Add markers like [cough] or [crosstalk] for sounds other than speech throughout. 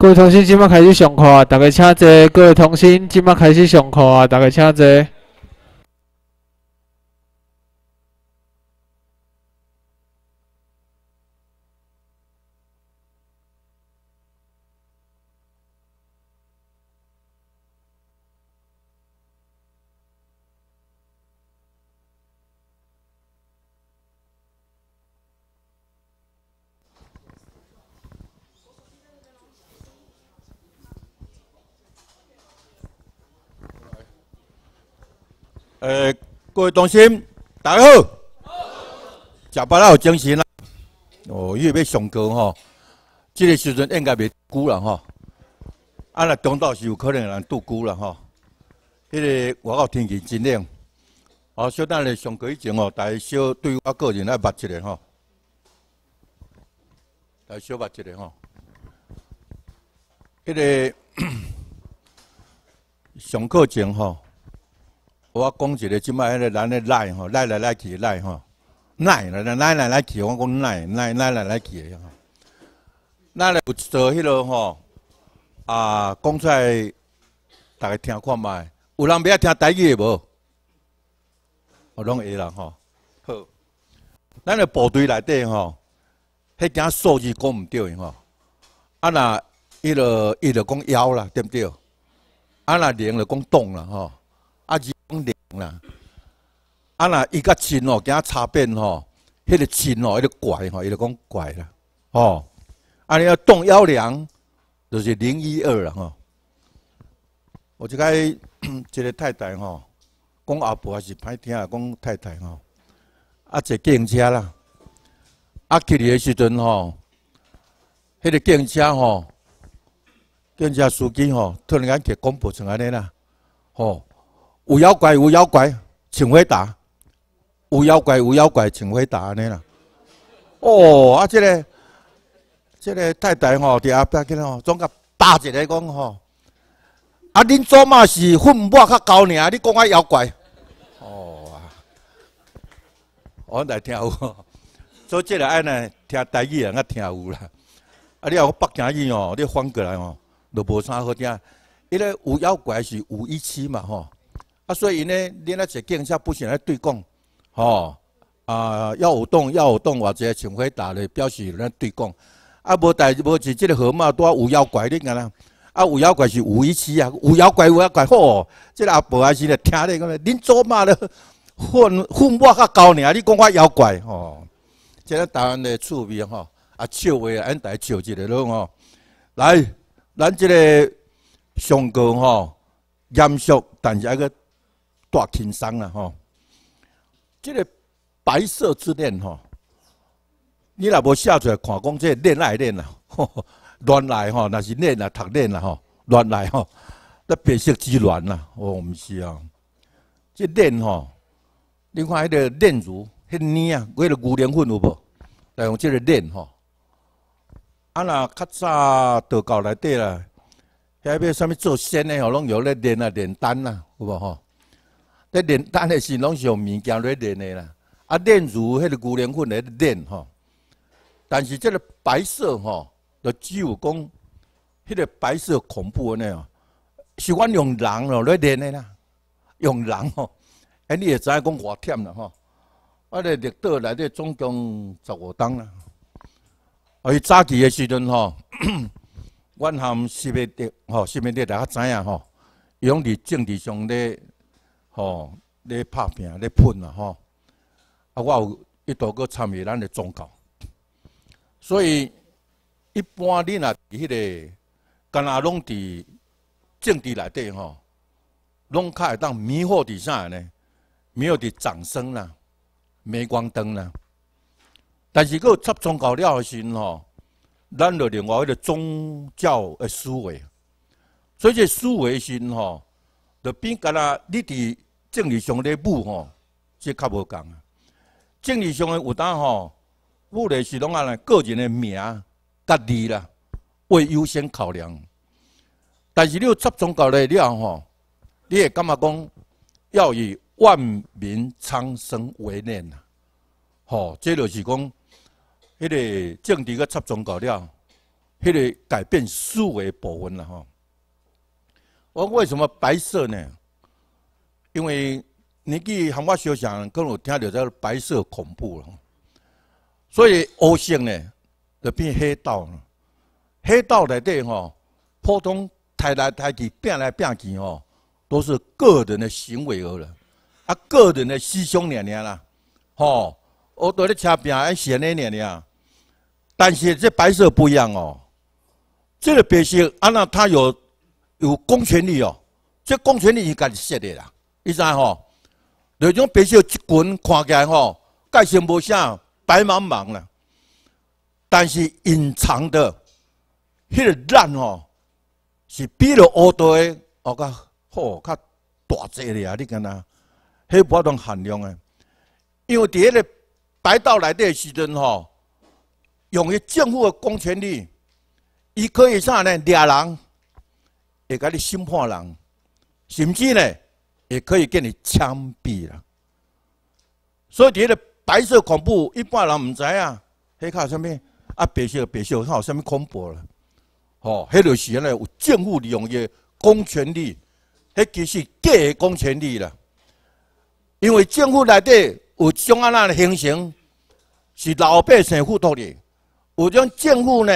各位童星，今物开始上课啊！大家请坐。各位童星，今物开始上课啊！大家请坐。中心，大家好，食饱了有精神啦。哦，又要上课哈，这个时阵应该袂久啦吼。啊，来中道是有可能人度久啦吼。迄个外口天气真冷，啊，小等下上课以前吼，大家小对我个人来捌一下哈，来小捌一下吼。迄个 [coughs] 上课前吼。我讲一个，即摆迄个咱的来吼，来来奶去来吼，来来来来来去起。我讲来来来来去的吼，咱的有一道迄个吼，啊，讲出来，大家听看卖，有人要听台语无？我拢会啦，吼。好，咱的部队内底吼，迄件数字讲唔对吼。啊那伊个伊个讲枵啦，对不对？啊那连个讲动啦吼，啊二。零啦，啊那伊甲钱哦，惊差变吼，迄个钱哦，迄个怪吼，伊就讲怪啦，哦，啊你要动幺零，就是零一二啦吼。我即个一个太太吼，讲阿婆还是歹听啊，讲太太吼，啊坐程车啦，啊去的时阵吼，迄个程车吼，程车司机吼突然间去广播出安尼啦，吼。有妖怪，有妖怪，请回答。有妖怪，有妖怪，请回答。安尼啦，哦，啊，这个，这个太太吼，伫阿北去吼，总甲打一个讲吼，啊，恁做嘛是混我较高尔，你讲我妖怪。哦啊，我来听有，所以即个安尼，听台语人个听有啦。啊，你话北京语哦，你翻过来哦，就无啥好听。因为有妖怪是有意思嘛吼。啊，所以呢，恁那些警察不想来对讲，吼啊，要有动，要有动或者像回答的表示来对讲。啊，无代无是，即个河马都啊有妖怪恁个啦，啊，有妖怪是有一期啊，有妖怪，有妖怪，吼，即个阿伯也是来听你讲嘞，恁做嘛嘞，混混我较高年，你讲我妖怪吼，即个台湾的趣味吼，啊，笑话，按台笑一个拢吼，来，咱即个上哥吼，严肃，但是一个。大清商啊吼即个白色之恋吼你若无写出来看讲即个恋爱恋啊吼吼乱来吼若是恋来读恋啊吼乱来吼那白色之恋啊哦，毋是啊即个恋吼你看迄个恋如迄年啊迄个牛年份有无来用即个恋吼啊若较早都到内底啦遐要啥物做仙的吼拢有咧练啊炼丹啦，有无吼在练，当然是拢用物件来炼的啦。啊，练字迄个奶粉棍来练吼。但是这个白色吼，就只有讲，迄个白色恐怖诶哦。是阮用人咯来炼的啦，用人吼。哎，你也知讲偌忝啦吼。我咧领导来咧总共十五当啦。啊，伊早起的时阵吼，[clears throat] 阮含西北店吼，西北店大家知影吼，用伫政治上咧。吼，咧拍拼，咧喷啊吼，啊我有一度过参与咱的宗教，所以一般恁啊，迄个干那拢伫政治内底吼，拢较会当迷惑伫啥呢？迷惑伫掌声啦，镁光灯啦。但是有插宗教了时吼，咱就另外一个宗教诶思维，所以这思维时吼。就变，干那，你伫政治上的物吼，即较无共啊。政治上的有当吼，物类是拢安尼个人的名、家字啦，为优先考量。但是你有集中到了了吼，你会感觉讲要以万民苍生为念呐，吼，即就是讲，迄个政治个集中到了，迄个改变数个部分啦吼。我为什么白色呢？因为你去喊我想想，可能听着个白色恐怖了，所以恶性呢就变黑道了。黑道内底吼，普通抬来抬去，变来变去吼，都是个人的行为而了。啊，个人的私凶年龄啦，吼，我在咧车吃饼要写那念但是这白色不一样哦，这个白色，啊那它有。有公权力哦，这公权力应该是设的啦，你知吼？那种白色一群看起来吼，干净无啥，白茫茫的。但是隐藏的迄个脏吼，是比了乌多的哦，较好，较大济的啊！你看呐，迄波动含量的，因为伫迄个白到来的时阵吼，用于政府的公权力，伊可以啥呢？掠人。会甲你审判人，甚至呢，也可以给你枪毙了。所以，底个白色恐怖一般人唔知啊。黑卡上面啊，白色白色，他有啥物恐怖啦？哦，迄就是原有政府利用的公权力，迄就是假公权力啦。因为政府内底有种安那情形，是老百姓附托的。有种政府呢，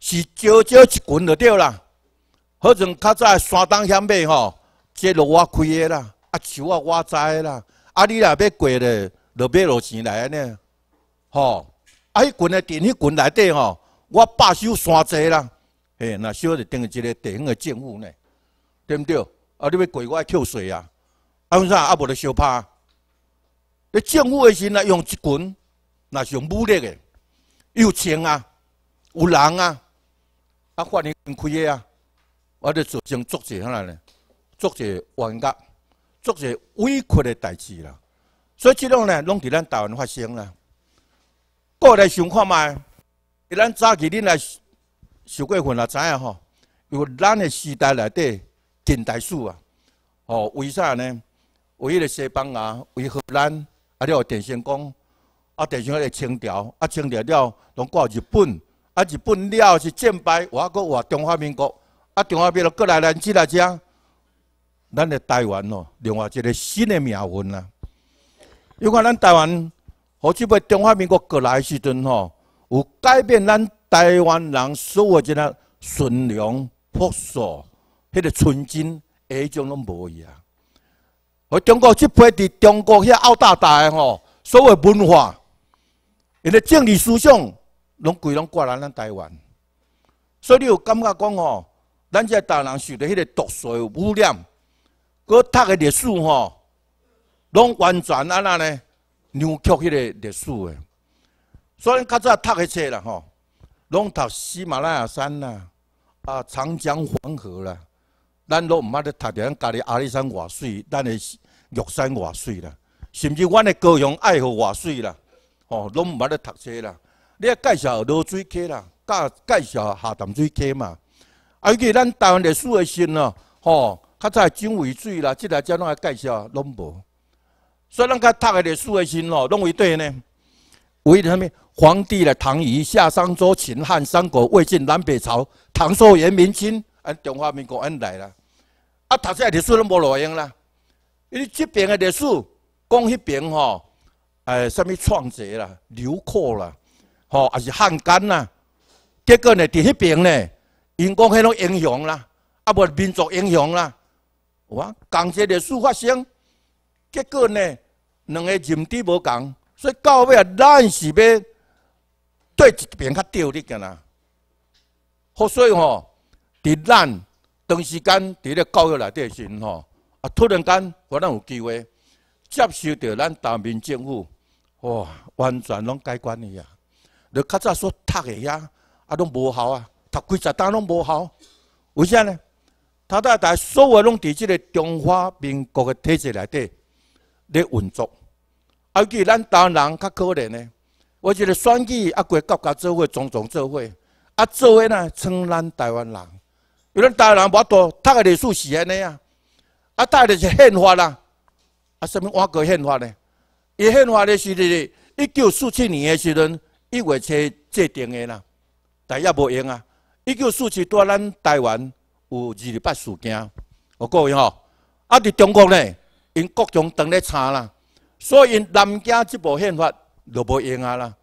是招招一群就对了。好像较早山东遐买吼，即路我开的啦，啊树啊我栽啦，啊你若要过咧，就买落钱来啊呢，吼，啊迄群诶田迄群内底吼，我把手山坐啦，嘿，那小就等于一个地方个政府呢，对毋对？啊你要过我跳水啊，啊啥啊无得相拍？你政府诶时呢用一群，那是用武力个，有钱啊，有人啊，啊法境开诶啊。我哋做先做者向来呢，做者冤家，做者委屈的代志啦。所以，这种呢，拢伫咱台湾发生啦。过来想看伫咱早期恁来受过训也知影吼。有咱的时代内底近代史啊。哦，为啥呢？为个西班牙，为荷兰，啊，了，电线工，啊，电线个清朝，啊，清朝了，拢挂日本，啊，日本了是战败，外国话中华民国。啊！中华民国过来咱即来遮，咱的台湾哦，另外一个新的命运啊！你看咱台湾，好即辈中华民国过来时阵吼，有改变咱台湾人所有即个纯良朴素、迄个纯真，而迄种拢无去啊！而中国即辈伫中国遐澳大大的吼，所有文化，伊的政治思想拢规拢过来咱台湾，所以你有感觉讲哦？咱这大人受着迄个毒素污染，佮读个历史吼，拢完全安那呢扭曲迄个历史诶。所以较早读个册啦吼，拢读喜马拉雅山啦，啊长江黄河啦，咱都唔捌咧读着咱家己阿里山外水，咱的玉山外水啦，甚至阮的高雄爱河外水啦，吼拢唔捌咧读册啦。你啊介绍落水溪啦，介介绍下淡水溪嘛。啊！个咱台湾历史的新哦，吼，较早金纬最啦，即来遮拢来介绍拢无，所以咱甲读的《历史的新哦，拢为对呢？为啥物？皇帝的唐虞、夏商周、秦汉、三国、魏晋、南北朝、唐宋元明清，按中华民国按来啦。啊，读这历史拢无路用啦，因为这边的历史讲迄边吼，诶，啥物创者啦、流寇啦，吼，还是汉奸啦，结果呢，伫迄边呢？因讲迄种英雄啦，啊无民族英雄啦，哇，讲一个史发生，结果呢，两个认知无同，所以到尾啊，咱是要对一边较对的啦。好，所以吼，伫咱长时间伫咧教育内底时吼，啊，突然间可咱有机会接受到咱台明政府，哇，完全拢改观去啊，你较早煞读的遐，啊，拢无效啊。他几十单拢无效。为啥呢？他在台所有拢伫即个中华民国嘅体制内底咧运作。而且咱台湾人较可怜呢，我即个选举啊，过国家做伙，种种做伙，啊做诶呢，成咱台湾人。因为咱台湾人无多，他个历史是安尼啊，啊，读个是宪法啦，啊，啥物？外国宪法呢？伊宪法咧是咧一九四七年诶时阵一月初制定诶啦，但也无用啊。一九四七在咱台湾有二十八事件，我各位吼，啊！伫中国呢，因国共当咧差啦，所以南京这部宪法就无用啊啦，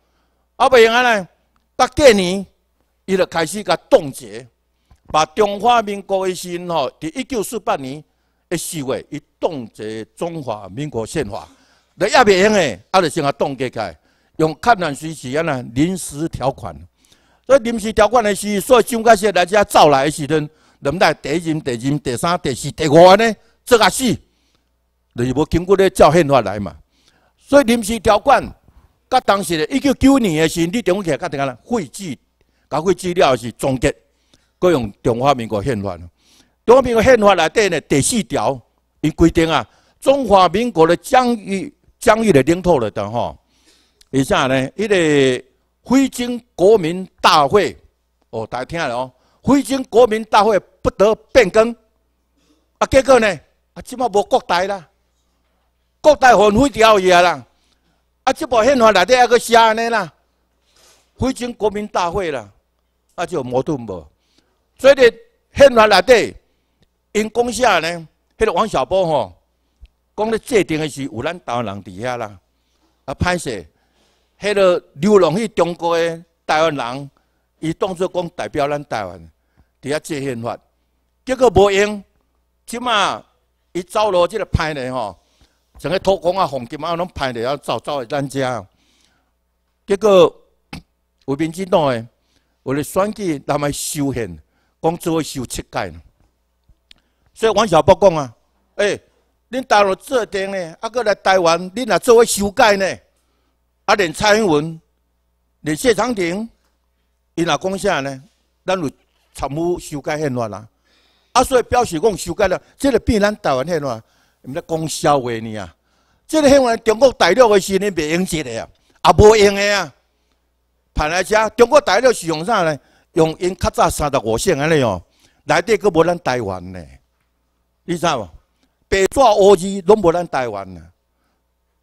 啊，袂用啊呢，八几年，伊就开始甲冻结，把中华民国的时因吼，伫一九四八年一四月，伊冻结中华民国宪法，就也袂用的，啊，就先甲冻结起，用抗战时期啊临时条款。所以临时条款的是，所以蒋介石来这走来的时候，恁第一任、第二任、第三、第四、第五安尼做是，就是要经过咧照宪法来嘛。所以临时条款，甲当时一九九年的时，你点起来，甲点干啦？汇制搞汇制了是终结，各用中华民国宪法。中华民国宪法内底呢第四条，伊规定啊，中华民国的疆域疆域的领土内头吼，而且呢，迄个。徽经国民大会哦，大家听下哦，徽经国民大会不得变更啊。结果呢，啊，即马无国大啦，国大汉废掉伊啦。啊，即部宪法内底还要写安尼啦。徽经国民大会啦，啊就矛盾无。所以咧，宪法内底因讲下呢，迄个王小波吼，讲咧制定的是有咱大湾人底下啦，啊，歹势。迄个流浪去中国的台湾人伊当作讲代表咱台湾伫遐做宪法，结果无用，即马伊走路即个歹的吼，像个土公啊、黄金啊拢歹的还走走来咱遮，结果有民进党诶，为了选举，他们修宪，讲做修七届，所以王小波讲啊，诶，恁大陆做定呢，还搁来台湾，恁若做位修改呢？啊！连蔡英文、连谢长廷，伊若讲啥呢？咱有全部修改宪法啦。啊！所以表示讲修改了，这个必咱台湾宪乱，毋知讲笑话呢啊！这个宪法中国大陆的时，阵袂用得的啊，啊无用的啊。判来吃，中国大陆是用啥呢？用因较早三十五线安尼哦，内地佫无咱台湾呢。你知无？白纸黑字拢无咱台湾啊，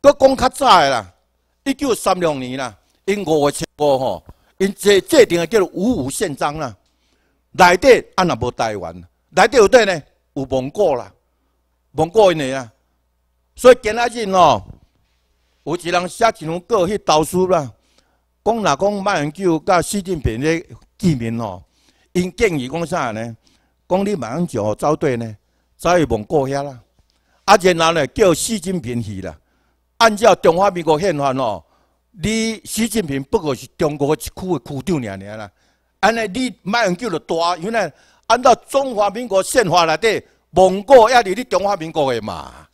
阁讲较早的啦。一九三六年啦，因五月七号吼，因这这定个叫做五五宪章啦。内底啊那无台湾，内底有底呢有蒙古啦，蒙古因个啊，所以今仔日哦，有一人写一封告去投诉啦，讲那讲马英九甲习近平咧见面哦，因建议讲啥呢？讲你马英九走对呢，走去蒙古遐啦，啊然后呢叫习近平去啦。按照中华民国宪法哦，你习近平不过是中国的一区的区长而已。啦。安尼你卖用叫着大，因为按照中华民国宪法内底，蒙古也离你中华民国的嘛。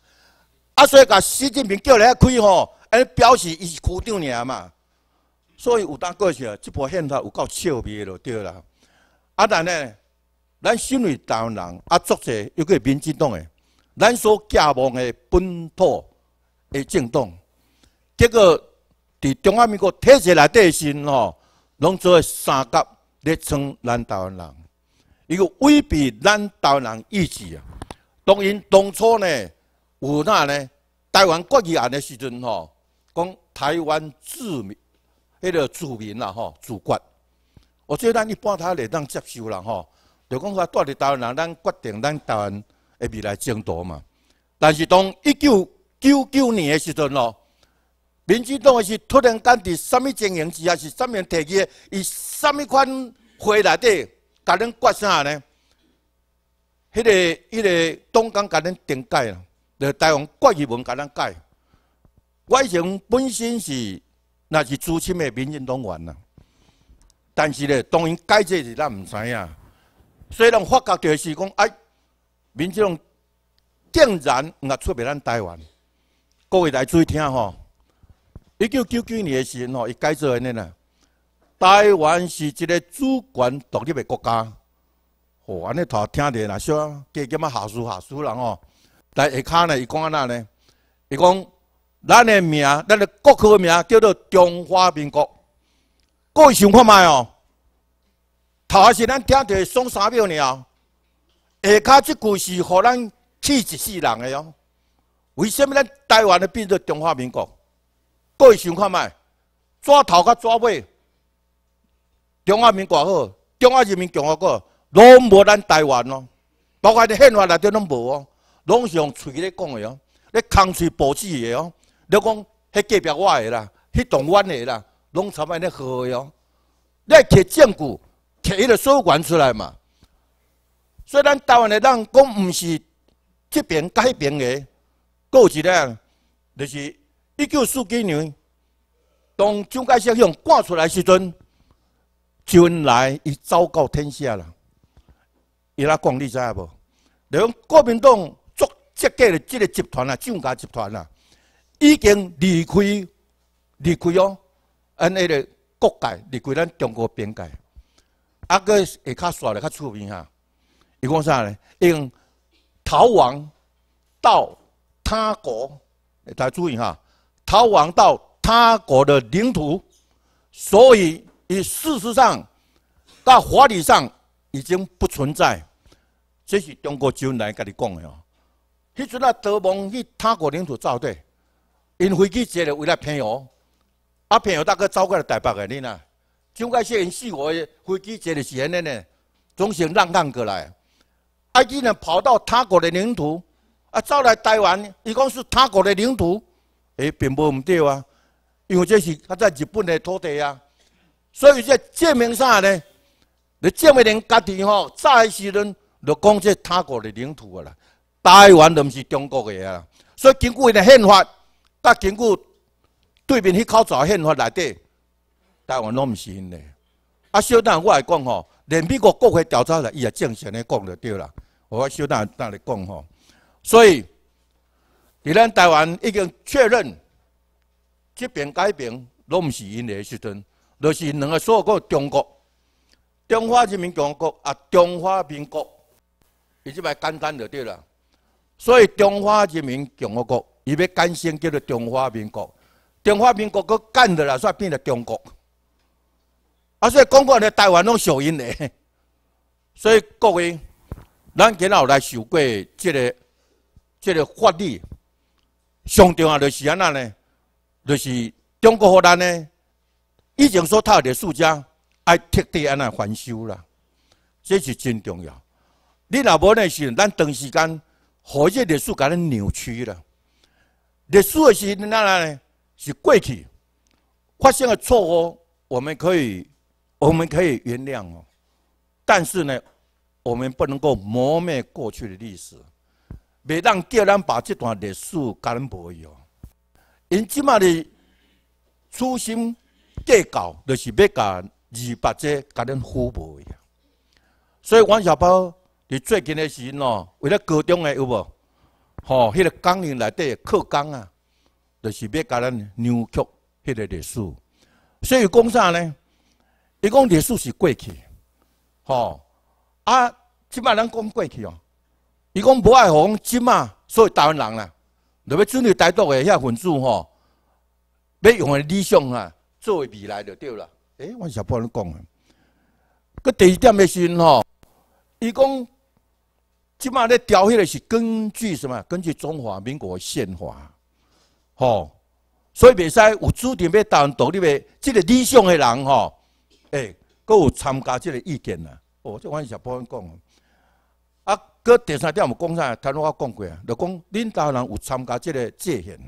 啊，所以甲习近平叫来开吼，安表示伊是区长尔嘛。所以有当过去，这部宪法有够笑咪咯，对啦。啊，但呢，咱身为台湾人，啊，作者又个民进党的，咱所寄望的本土。会震动。结果，伫中华民国体制内底时吼，拢做三甲咧来咱台湾人，伊个逼咱台湾人意志啊。当然当初呢，有那呢，台湾国地案的时阵吼，讲台湾自民迄个自民啦吼，自决。我说咱一般他来当接受啦吼，就讲他带着台湾人，咱决定咱台湾的未来争夺嘛。但是当一九九九年诶时阵咯，民进党是突然间伫虾米情形之下，是虾米提议，以虾米款回来底甲咱改啥呢？迄个、迄个东港甲咱顶改啦，伫台湾国语文甲咱改。外省本身是那是资深诶民进党员啦，但是咧，当然改制是咱唔知啊。虽然人发觉就是讲，哎，民进党竟然也出面咱台湾。各位来注意听吼，一九九九年的时候，伊改造安尼呢，台湾是一个主权独立的国家。吼，安尼头听着来说，加减啊，下属下属人吼。来下骹呢，伊讲安那呢？伊讲咱的名，咱的国号名叫做中华民国。各位想看卖哦，头先咱听的爽三秒呢下骹即句是互咱气一世人的哦。为甚物咱台湾会变做中华民国？各位想看觅，抓头甲抓尾，中华民国好，中华人民共和国拢无咱台湾咯，包括你宪法内底拢无哦，拢是用嘴咧讲的哦，咧空嘴博舌的哦。你讲迄个壁我的啦，迄台湾的啦，拢参埋咧喝个哦。你摕证据，摕迄个所有原出来嘛。所以咱台湾的人讲，毋是这边改变的。有一个，就是一九四九年，当蒋介石用赶出来时阵，周恩来已昭告天下了。伊拉讲你知无？就讲国民党作这个即个集团啊，蒋介石集团啊，已经离开离开哦，安尼的国界离开咱中国边界。啊，佮会较说的较出名哈。伊讲啥呢？用逃亡到。他国，大家注意哈，逃亡到他国的领土，所以你事实上到法理上已经不存在。这是中国周恩来跟你讲的哦。那阵啊，德邦去他国领土找对，因飞机坐了为了朋友，啊朋友大哥找过来台北的你呐，蒋介石因四我飞机坐的是安尼呢，总想让让过来，埃及人跑到他国的领土。啊，走来台湾，伊讲是他国的领土，哎，并无毋对啊，因为这是他在日本的土地啊。所以这证明啥呢？你证明人家己吼，在时阵就讲这他国的领土啊啦。台湾毋是中国的啊，所以根据伊的宪法，甲根据对面迄口早宪法内底，台湾拢毋是因的。啊，小等我来讲吼，连美国国会调查来，伊也正常地讲着对啦。我小等等你讲吼。所以，伫咱台湾已经确认，这边、改变拢毋是因的时阵，就是两个说个中国、中华人民共和国啊、中华民国，伊即摆简单就对了。所以中华人民共和国伊要改先叫做中华民国，中华民国佫干落来煞变成中国，啊，所以讲过勒台湾拢属因的。[laughs] 所以各位，咱今日来受过即个。这个法律上重要就是安那呢，就是中国荷兰呢，已经说他的术家爱特地安那翻修啦，这是真重要。你若无呢是，咱长时间和这的史家咧扭曲了。历史是哪安呢？是过去发生的错误，我们可以我们可以原谅哦，但是呢，我们不能够磨灭过去的历史。袂当叫咱把这段历史讲咱无用。因即马的初心计较，就是要甲二八节甲咱忽无用。所以王小宝，伫最近的时候哦，为了高中诶有无？吼，迄个讲营内底课纲啊，就是要甲咱扭曲迄个历史。所以讲啥呢？伊讲历史是过去，吼啊，即马咱讲过去哦。伊讲，无爱红，即马所以台湾人啦，就要准重台独的遐分子吼，要用的理想啊，作为未来就对了。诶，我小波你讲啊，佮第二点的时阵吼，伊讲，即马咧调迄个是根据什么？根据中华民国宪法，吼，所以袂使有注定要台湾独立的，即个理想的人吼，诶，佮有参加即个意见啦。哦，即我是小波你讲。搁第三点，我讲啥？头拄我讲过啊，就讲领导人有参加这个界限。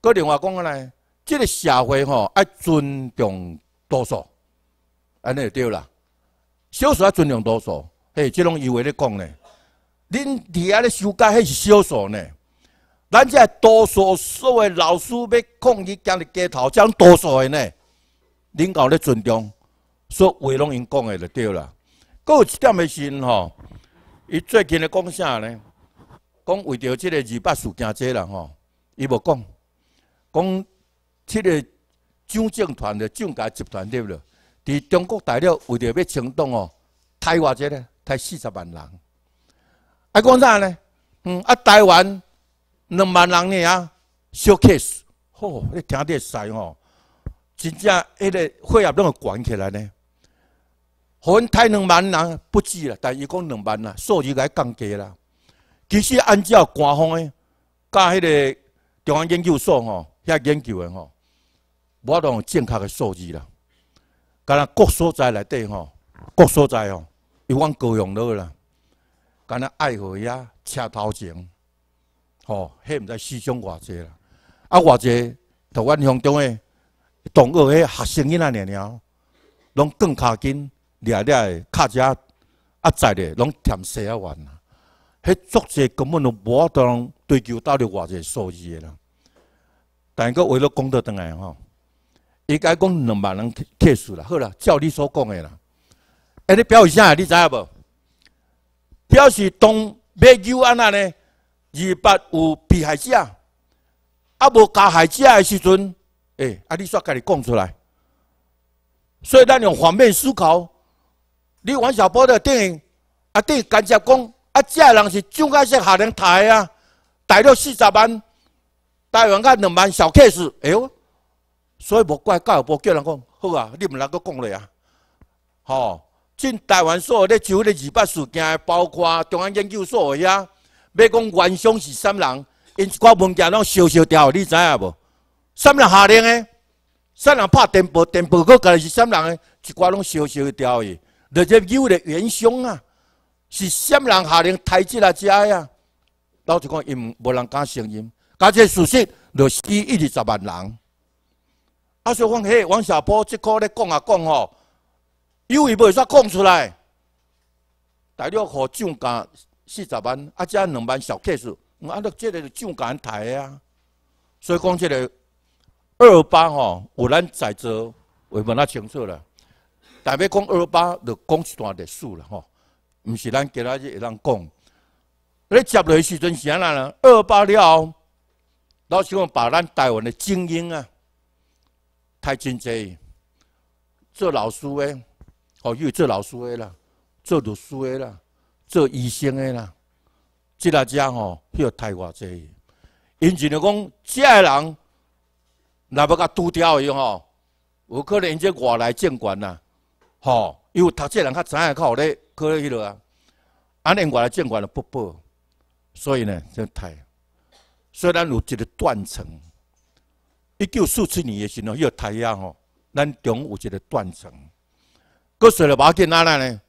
搁另外讲个呢，这个社会吼爱尊重多数，安尼就对啦。少数爱尊重多数，嘿，即拢以为咧讲呢。恁遐个修改迄是少数呢，咱即多数所个老师要抗议，今日街头将多数的呢，恁导咧尊重，所以话拢因讲的就对啦。搁有一点的先吼？伊最近咧讲啥咧？讲为着即个二八事件者啦吼，伊无讲，讲即个蒋政团的蒋家集团对不对？伫中国大陆为着要行动哦，台湾者咧，台四十万人。啊，讲啥呢？嗯，啊，台湾两万人呢啊，小 case。吼，你听得使吼？真正迄个血压拢会悬起来呢？分太两万人不止啦！但伊讲两万啦，数字伊降低啦。其实按照官方诶，加迄个中央研究所吼遐研究诶吼，无当用正确诶数字啦。干那各所在内底吼，各所在吼有法各落去啦。干那爱河呀，车头前，吼遐毋知思想偌济啦！啊，偌济头阮乡中诶，同喔诶学生伊仔念了，拢更卡紧。掠掠个卡车啊载的拢填四啊万啊，迄作者根本就无当追求到底偌侪数字的啦。但个为了讲倒倒来吼，伊该讲两万人退殊啦，好啦，照你所讲的啦。哎，你表示啥？你知影无？表示当买牛安那呢？二八五被海子啊，啊无教海子的时阵，哎，啊你煞家己讲出来。所以咱用反面思考。你王小波的电影啊，对，直接讲啊，这人是蒋介石下令抬啊，杀了四十万，台湾个两万小 case，哎呦，所以无怪教育部叫人讲，好啊，你们来个讲了啊，吼，真台湾所有咧二八事件，包括中央研究所遐，要讲袁凶是三人，因一挂物件拢烧烧掉，你知影无？三人下令的，三人拍电报，电报个个是三人的，一挂拢烧烧掉去。这个有的元凶啊！是仙人下令抬这来吃呀！老实讲因无人敢承认，而个事实，著死一二十万人。啊，所以讲，嘿，王小波这口咧讲啊讲吼，有会袂煞讲出来？大陆互上架四十万，啊，加两万小 case，我阿勒即个上架台啊！所以讲这个二八吼，有咱在做，我问阿清楚了。大北讲二八，就讲一段历史了吼，毋是咱今仔日会通讲。你接落去时阵，是安那呢？二八了，后，老师讲把咱台湾的精英啊，太真济，做老师诶，哦，又做老师诶啦，做律师诶啦，做医生诶啦，这大家吼，迄太偌济。因前就讲，这人，若要甲拄掉伊吼，有可能因外来监管呐。吼，因为读这人较早下靠咧，靠咧迄落啊，安尼外来监管就不报，所以呢，这台虽然有这个断层，一九四七年的时候，也个太阳吼，咱中有这个断层，搁了，着马建拿来呢，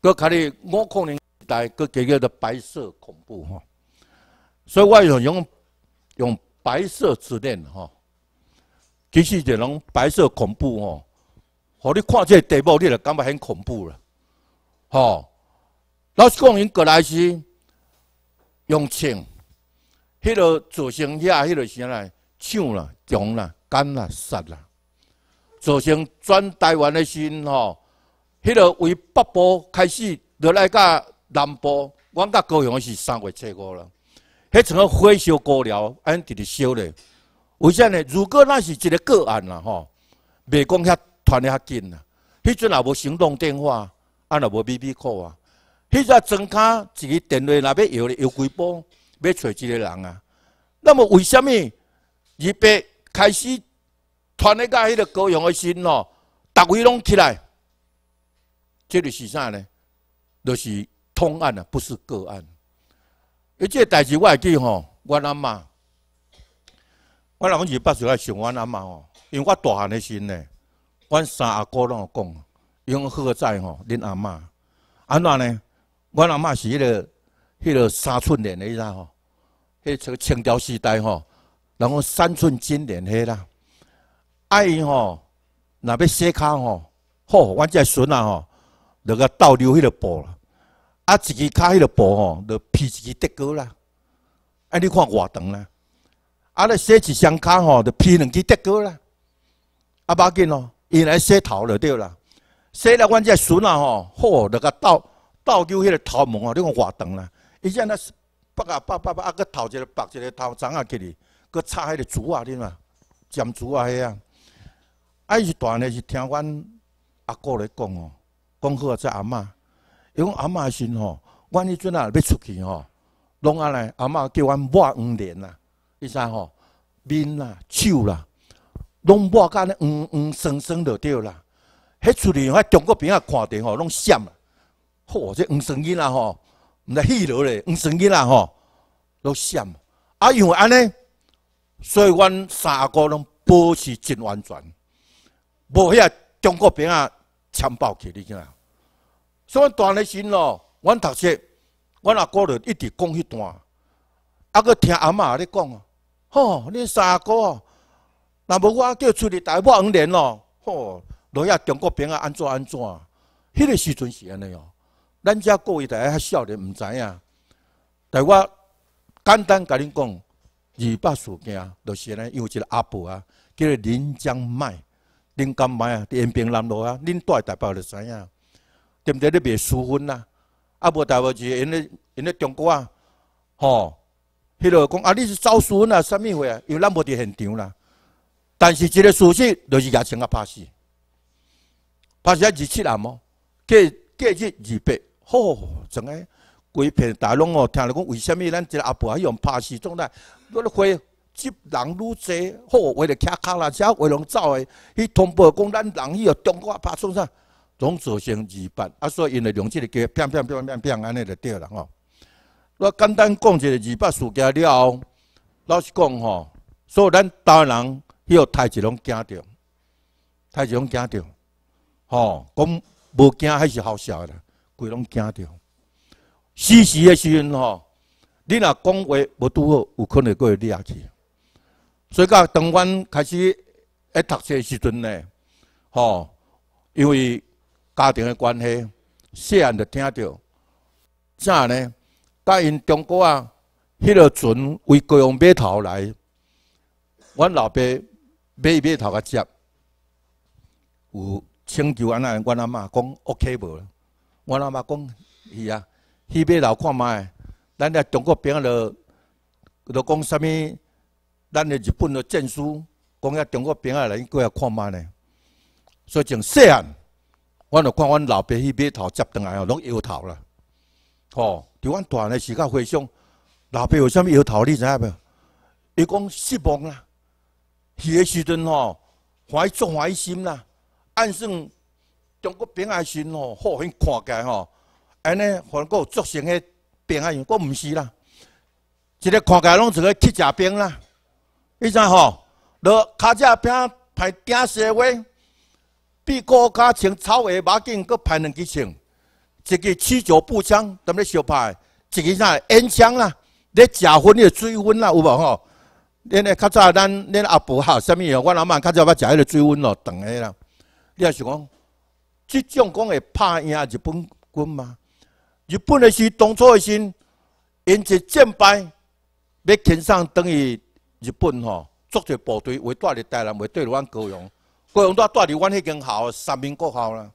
搁开始五零年代，搁叫做白色恐怖吼，所以我用用白色之恋吼，其实就种白色恐怖吼。你看这地步，你就感觉很恐怖了。吼，老师讲因过来是用枪，迄个造成遐，迄个啥来，抢啦、抢啦、干啦、杀啦，造成全台湾的心吼，迄个为北部开始落来甲南部，我甲高雄是三月七五了，迄啊，火烧高了，安直直烧咧。为啥呢？如果那是一个个案啦，吼，袂讲遐。传的较紧啦，迄阵也无行动电话，也无 B B 机啊。迄只庄卡一个电话内壁摇咧，摇几波，要找一个人啊。那么为什么二伯开始传的个迄个高雄的新咯？大位拢起来？这里是啥呢？就是通案啊，不是个案。而且代志我会记吼，我阿妈，我老公二八岁爱想我阿妈吼，因为我大汉的时呢。阮三阿哥拢有讲？用何在吼？恁阿嬷安怎呢？阮阿嬷是迄个、迄个三寸莲的啦吼，迄个清朝时代吼，然后三寸金莲的啦。啊伊吼，若要洗骹吼，吼阮这孙啊吼，着甲倒流迄个布，啊一支骹迄个布吼，着披一支竹篙啦。啊，你看偌长啦。啊，咧洗一双骹吼，着披两支竹篙啦。啊，要紧哦。伊来洗头了，对啦。洗了，阮只孙啊吼，好，那个倒倒揪迄个头毛啊，你讲偌长啦。伊像那八啊八八八，啊，哥头一个白一个头长啊，起里佮插迄个竹啊，你嘛？尖竹啊，迄啊。啊，伊是大呢，是听阮阿哥来讲哦。讲好啊，再阿妈。伊讲阿妈先吼，阮迄阵啊要出去吼，拢安尼。阿妈叫阮抹五年啦，伊说吼，面啦、手啦。拢莫干咧，黄黄生生落掉啦！迄处里，中国兵啊，看着吼，拢闪啊！吼，这黄声音啦吼，毋知气落咧，黄声音啦吼，都闪！啊，因为安尼，所以阮三哥拢保持真完全，无遐中国兵啊，枪爆起你听。所以大勒心咯，阮读书，阮阿哥就一直讲迄段，啊，佮听阿嬷咧讲，吼，恁三哥。那无我叫出去，台湾分五年咯，吼，落下中国兵啊，安怎安怎？迄个时阵是安尼哦，咱遮各位大家少年，毋知影。但我简单甲恁讲，二八事件就是安伊有一个阿婆啊，叫做林江麦、林甘麦啊，伫延平南路啊，恁蹛台北就知影，对毋对？你袂输分啦，阿婆大部就是因咧因咧中国啊，吼，迄落讲啊，你是走输分啊，啥物货啊？为咱无伫现场啦。但是即个事实就是也像啊，拍死，拍死啊，二七阿毛计计只二八，吼怎个规片大龙哦？听了讲，为什么咱即个阿婆用拍戏状态？愈花接人愈济，吼为了徛脚了只为了走的，伊通报讲咱人伊哦，中国拍算啥拢造成二八，啊所以因个用即个计骗骗骗骗骗安尼就对了吼。我简单讲一个二八事件了后，老实讲吼，所以咱台湾人。迄个太侪拢惊着，太侪拢惊着，吼，讲无惊还是好笑啦，鬼拢惊着。死时诶时阵吼，你若讲话无拄好，有可能过掠去。所以讲，当阮开始诶读册时阵呢，吼，因为家庭诶关系，细汉就听着，怎呢？甲因中国啊，迄个船为过用码头来，阮老爸。买码头甲接，有请求安尼，阮阿嬷讲 OK 无？阮阿嬷讲是啊，去码头看卖。咱个中国兵了，就讲啥物？咱个日本的战书，讲遐中国兵下来过来看卖呢。所以从细汉，阮著看阮老爸去码头接回来哦，拢摇头了。吼！伫阮大汉的时间回想，老爸有啥物摇头？你知影不？伊讲失望啦。迄个时阵吼，怀忠怀心啦，按算中国兵啊，先吼好看起来吼，安尼韩国作成个兵啊，又过唔是啦，一个起来拢一个乞食兵啦，伊知吼，落脚只兵排顶西位，比高脚穿草鞋马镜，佮排两支枪，一个七九步枪，踮咧小拍，一个啥烟枪啦，咧食薰又水薰啦，有无吼？恁阿较早，咱恁阿婆学什么？我阿妈较早捌食迄个水温咯，长下啦。你也是讲，即种讲会拍赢日本军吗？日本的是当初的心，因一战败，要遣散等于日本吼，作做部队为带陆台南，为对阮高雄，高雄带带领阮迄间校三民国校啦。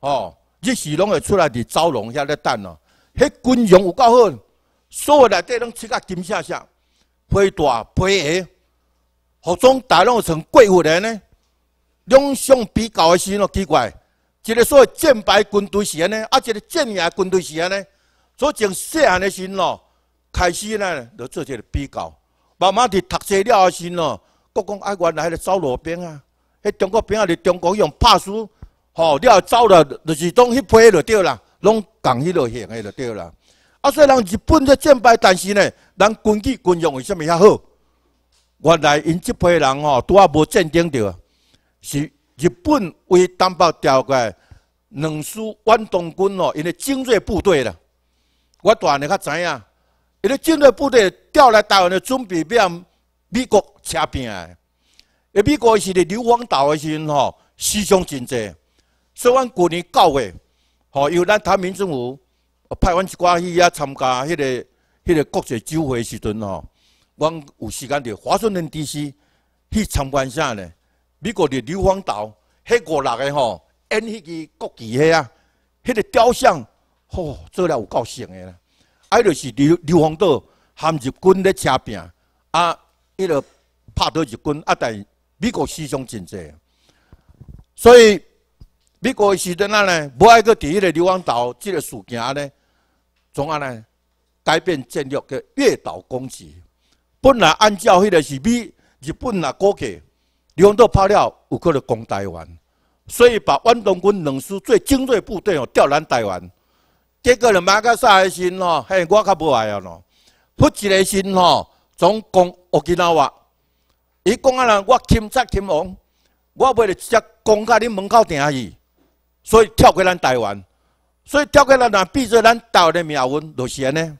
吼，日时拢会出来伫招拢遐咧等哦，迄军容有够好，所有内底拢吃甲金闪闪。批大批矮，服装大量成贵妇的呢。两相比较的时候奇怪，一个所谓建白军队是安尼，啊一个建牙军队是安尼。所以从细汉的时候开始呢，就做一个比较。慢慢伫读册了的时候，国公爱原来迄个走路兵啊，迄中国兵啊，伫中国用拍输，吼了走了，就是当迄批就对啦，拢共迄路型的对啦。啊，说人日本在战败，但是呢，人军纪军容为什么遐好？原来因这批人吼都啊无战争着，是日本为东北调过来两师关东军哦，因的精锐部队啦。我大你较知影，因的精锐部队调来台湾，的准备俾美国吃兵诶。美国是伫硫磺岛的时阵吼，死伤真济，所以阮旧年九月，吼有咱台民政府。派阮一寡去遐参加迄个、迄个国际酒会时阵吼，阮有时间伫华盛顿 DC 去参观啥咧。美国伫硫磺岛，迄五六个吼，演迄个国旗嘿啊，迄个雕像吼做了有够像的啦。啊，就是硫硫磺岛含日军咧吃饼啊，迄个拍倒日军啊，但美国思想真济，所以美国时阵啊咧，无爱阁伫迄个硫磺岛即个事件咧。怎安尼改变战略嘅越岛攻势，本来按照迄个是比日本啊去，日本都跑了，有可能攻台湾，所以把万隆军两师最精锐部队哦调来台湾。结果两马甲啥个心哦？嘿，我较不爱咯。副一个心吼，总攻奥金岛话，伊讲啊人我侵贼侵王，我袂直接攻到恁门口定去，所以跳过咱台湾。所以，蒋介石咱台的命运就是尼。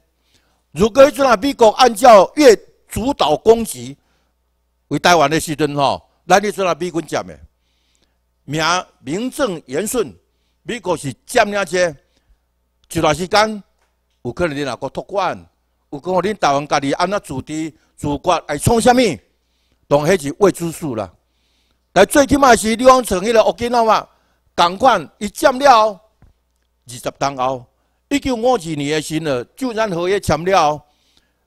如果迄阵啊，美国按照越主导攻击，为台湾的时阵吼，咱迄做啊，美军占的名名正言顺，美国是占了这。一段时间，有可能你哪个托管，有可能你台湾家己安哪主张、主国来创什么，拢迄是未知数啦。但最起码是，你讲从迄个乌克啊嘛，共款一占了。二十档后，一九五二年的时候，旧三合也签了，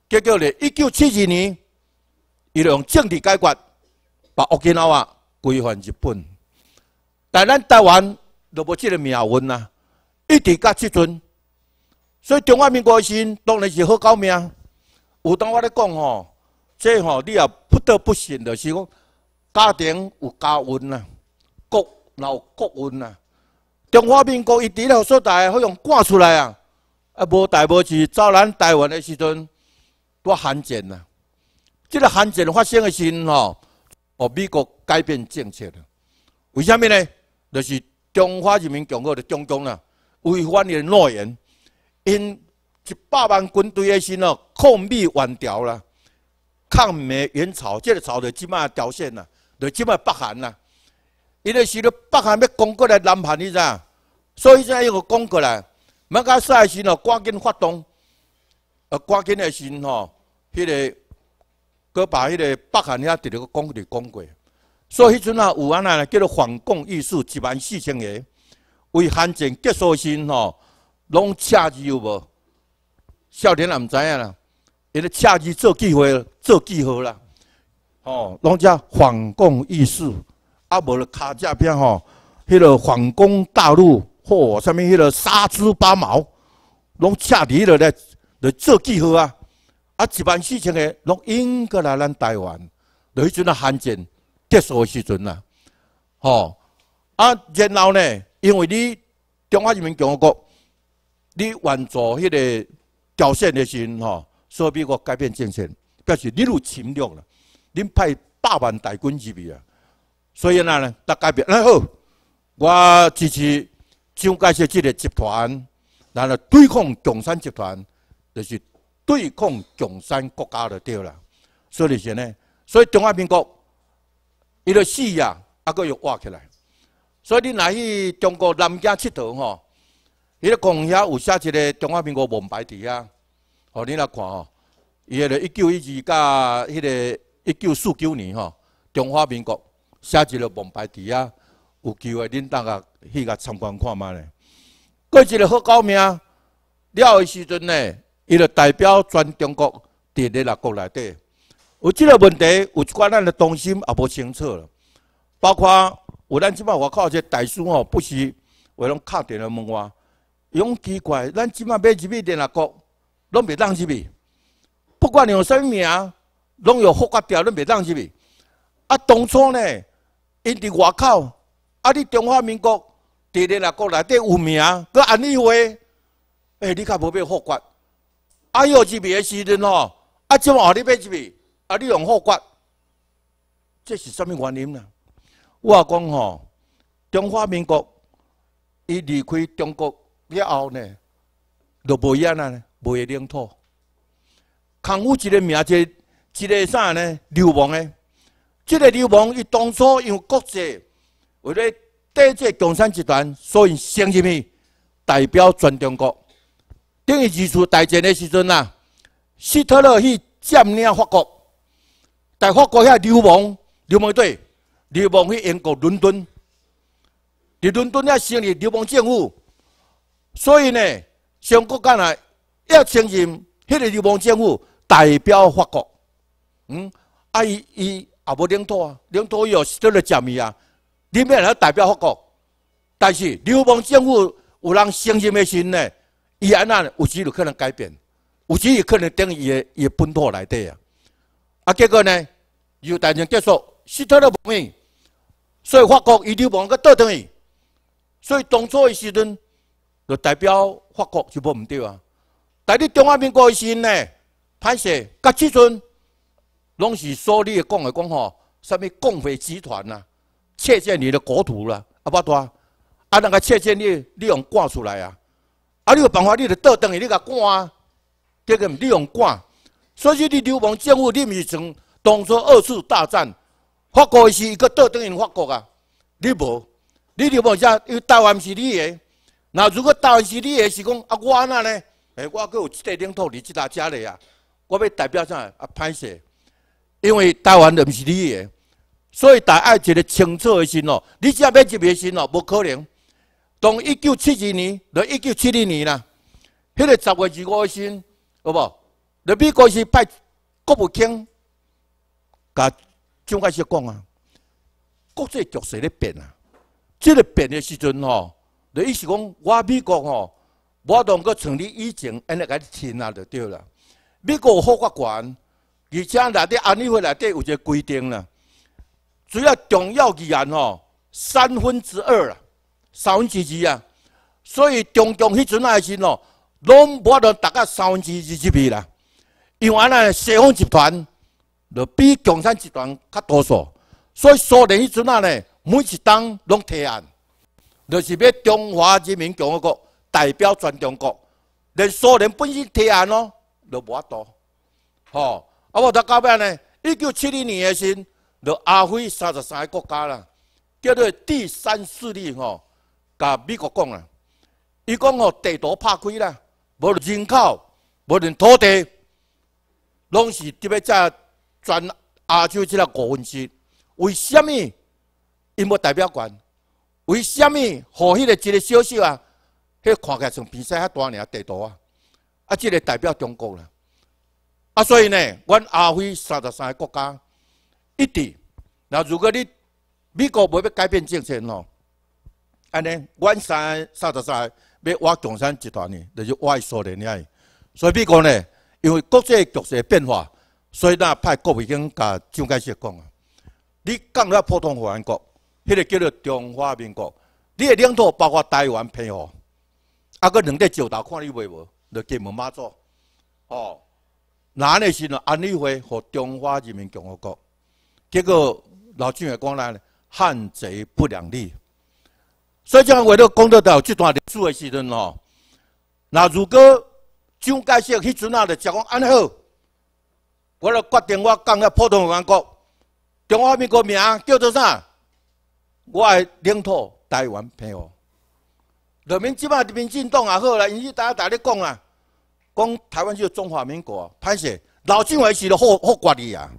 结果咧，一九七二年，伊用政治解决，把屋基佬啊归还日本。但咱台湾就无这个命运啊，一直到即阵。所以中华民国的时，当然是好高命。有当我咧讲吼，即吼你也不得不信，就是讲家庭有家运啊，国有国运啊。中华民国伊除了素台好像挂出来啊！啊，无台无志遭咱台湾的时阵多罕见呐！这个罕见发生的时吼，哦，美国改变政策了。为什么呢？就是中华人民共和国的中央啊，违反了诺言。因一百万军队的时哦，抗美援朝啦，抗美援朝这个朝就即嘛朝鲜啦，就即嘛北韩啦。伊为时了北韩要攻过来南韩，你知？所以，阵伊个讲过来，麦甲赛时哦，赶紧发动，呃，赶紧个时吼，迄个，佮把迄个北韩遐直直个讲过讲过。所以，迄阵啊有安内叫做反共意识一万四千个，为韩奸结束时吼，拢写字有无？少年也毋知影啦，伊个写字做记号，做记号啦，吼，拢只反共意识，啊无了卡价片吼，迄个反共大陆。或上面迄个杀猪八毛，拢字迄了咧咧做记号啊！啊，一万四千个拢引过来咱台湾，那迄阵啊罕见结束的时阵啦。吼啊，然后呢，因为你中华人民共和国，你援助迄个朝鲜的时阵吼，所以咪我改变政策，表示你有侵略啦，恁派百万大军入去啊，所以呐呢，大改变。然好，我支持。蒋介石这个集团，然后对抗中山集团，就是对抗中山国家就对了。所以是呢，所以中华民国，伊个死呀，啊个又挖起来。所以你来去中国南京佚佗吼，伊个公园有写一个中华民国门牌字啊，哦，你来看哦，伊个一九一二甲迄个一九四九年吼，中华民国写一个门牌字啊。有机会，恁大家去甲参观看卖咧。过一个好高明，了的时阵呢，伊就代表全中国伫咧六国内底。有即个问题，有一寡咱的东心也无清楚了。包括有咱即摆外口一个大叔吼，不是为拢敲电话，问我，用奇怪，咱即摆买入去伫六国拢袂当入去，不管有啥名，拢有合格条，拢袂当入去。啊，当初呢，因伫外口。啊！你中华民国伫廿个国内底有名，搁安尼话，哎，你较无变复国，啊又是诶时阵吼，啊怎啊，话你变去，啊你用复国，这是什么原因呢？我讲吼，中华民国，伊离开中国以后呢，就无影啊，无领土，康武一个名字，一个啥呢？流氓诶，这个流氓，伊当初用国际。为了抵制共山集团，所以相信代表全中国。等于二次大战的时阵啊，希特勒去占领法国，在法国遐流亡，流亡队流亡去英国伦敦，在伦敦遐成立流亡政府。所以呢，中国干呐要相信迄个流亡政府代表法国？嗯，啊伊伊也无领土啊，领土由希特勒占领啊？你面来代表法国，但是流氓政府有人相信的时呢，伊安那有时有可能改变，有时也可能等于伊的伊本土来底啊。啊，结果呢又突然结束，希特勒亡命，所以法国伊流氓个斗去，所以当初的时阵就代表法国就无唔对啊。但你中华人民国的时呢，拍摄甲即阵拢是所你讲的讲吼，啥物共匪集团呐？窃窃你的国土了，阿巴多，啊那个窃窃你，你用赶出来啊，啊你有办法，你著倒转去，你甲啊，这个你用赶。所以你流氓政府，你咪从当初二次大战，法国是一个倒转去法国啊，你无，你啥，因为台湾是你的，那如果台湾是你的，是讲啊我那呢？哎我佫有一块领土伫即搭遮咧啊，我要代表啥啊歹势，因为台湾的毋是你诶。所以，打爱一个清楚的心哦，你只要买一个心哦，无可能。从一九七二年，到一九七二年啦，迄个十位数爱心，好无？你美国是派国务卿，甲蒋介石讲啊，国际局势咧变啊。这个变的时阵吼，就意思讲，我美国吼，我当佮像立以前，安尼甲个天啊就对啦。美国有好法官，而且内底安理会内底有一个规定啦。主要重要议案吼，三分之二啊，三分之二啊，所以中共迄阵啊是喏，拢法度达到三分之二入去啦。因为安西方集团，就比共产集团较多数，所以苏联迄阵啊呢，每一党拢提案，就是要中华人民共和国代表全中国。连苏联本身提案咯，就无多，吼。啊无到到尾呢，一九七二年诶时，就阿菲三十三个国家啦，叫做第三势力吼，甲美国讲啦，伊讲吼地图拍开啦，无论人口，无论土地，拢是特别只全亚洲即个国分界，为什么？因无代表权，为什么？好，迄个一个消息啊，迄看起来像边西遐大个地图啊，啊，即个代表中国啦，啊，所以呢，阮阿菲三十三个国家。一定。那如果你美国无要改变政策咯，安尼，阮三三十三要挖共山集团呢，就是挖苏联呢。所以美国呢，因为国际局势变化，所以那派国务卿甲蒋介石讲啊，你讲了普通会员国，迄个叫做中华民国，你的领土包括台湾、澎湖，啊，个两个石头看你卖无，都给门妈做。哦，哪里是呢？安理会和中华人民共和国。结果老金也讲啦，汉贼不两立。所以讲为了工得到这段历史的时阵哦，那如果蒋介石迄阵仔咧讲安好，我就决定我讲个普通话，觉，中华民国名叫做啥？我的领土台湾平和。人民即摆民进党也好啦，因为大家常咧讲啊，讲台湾就是中华民国，歹写老蒋也是了好好管理啊。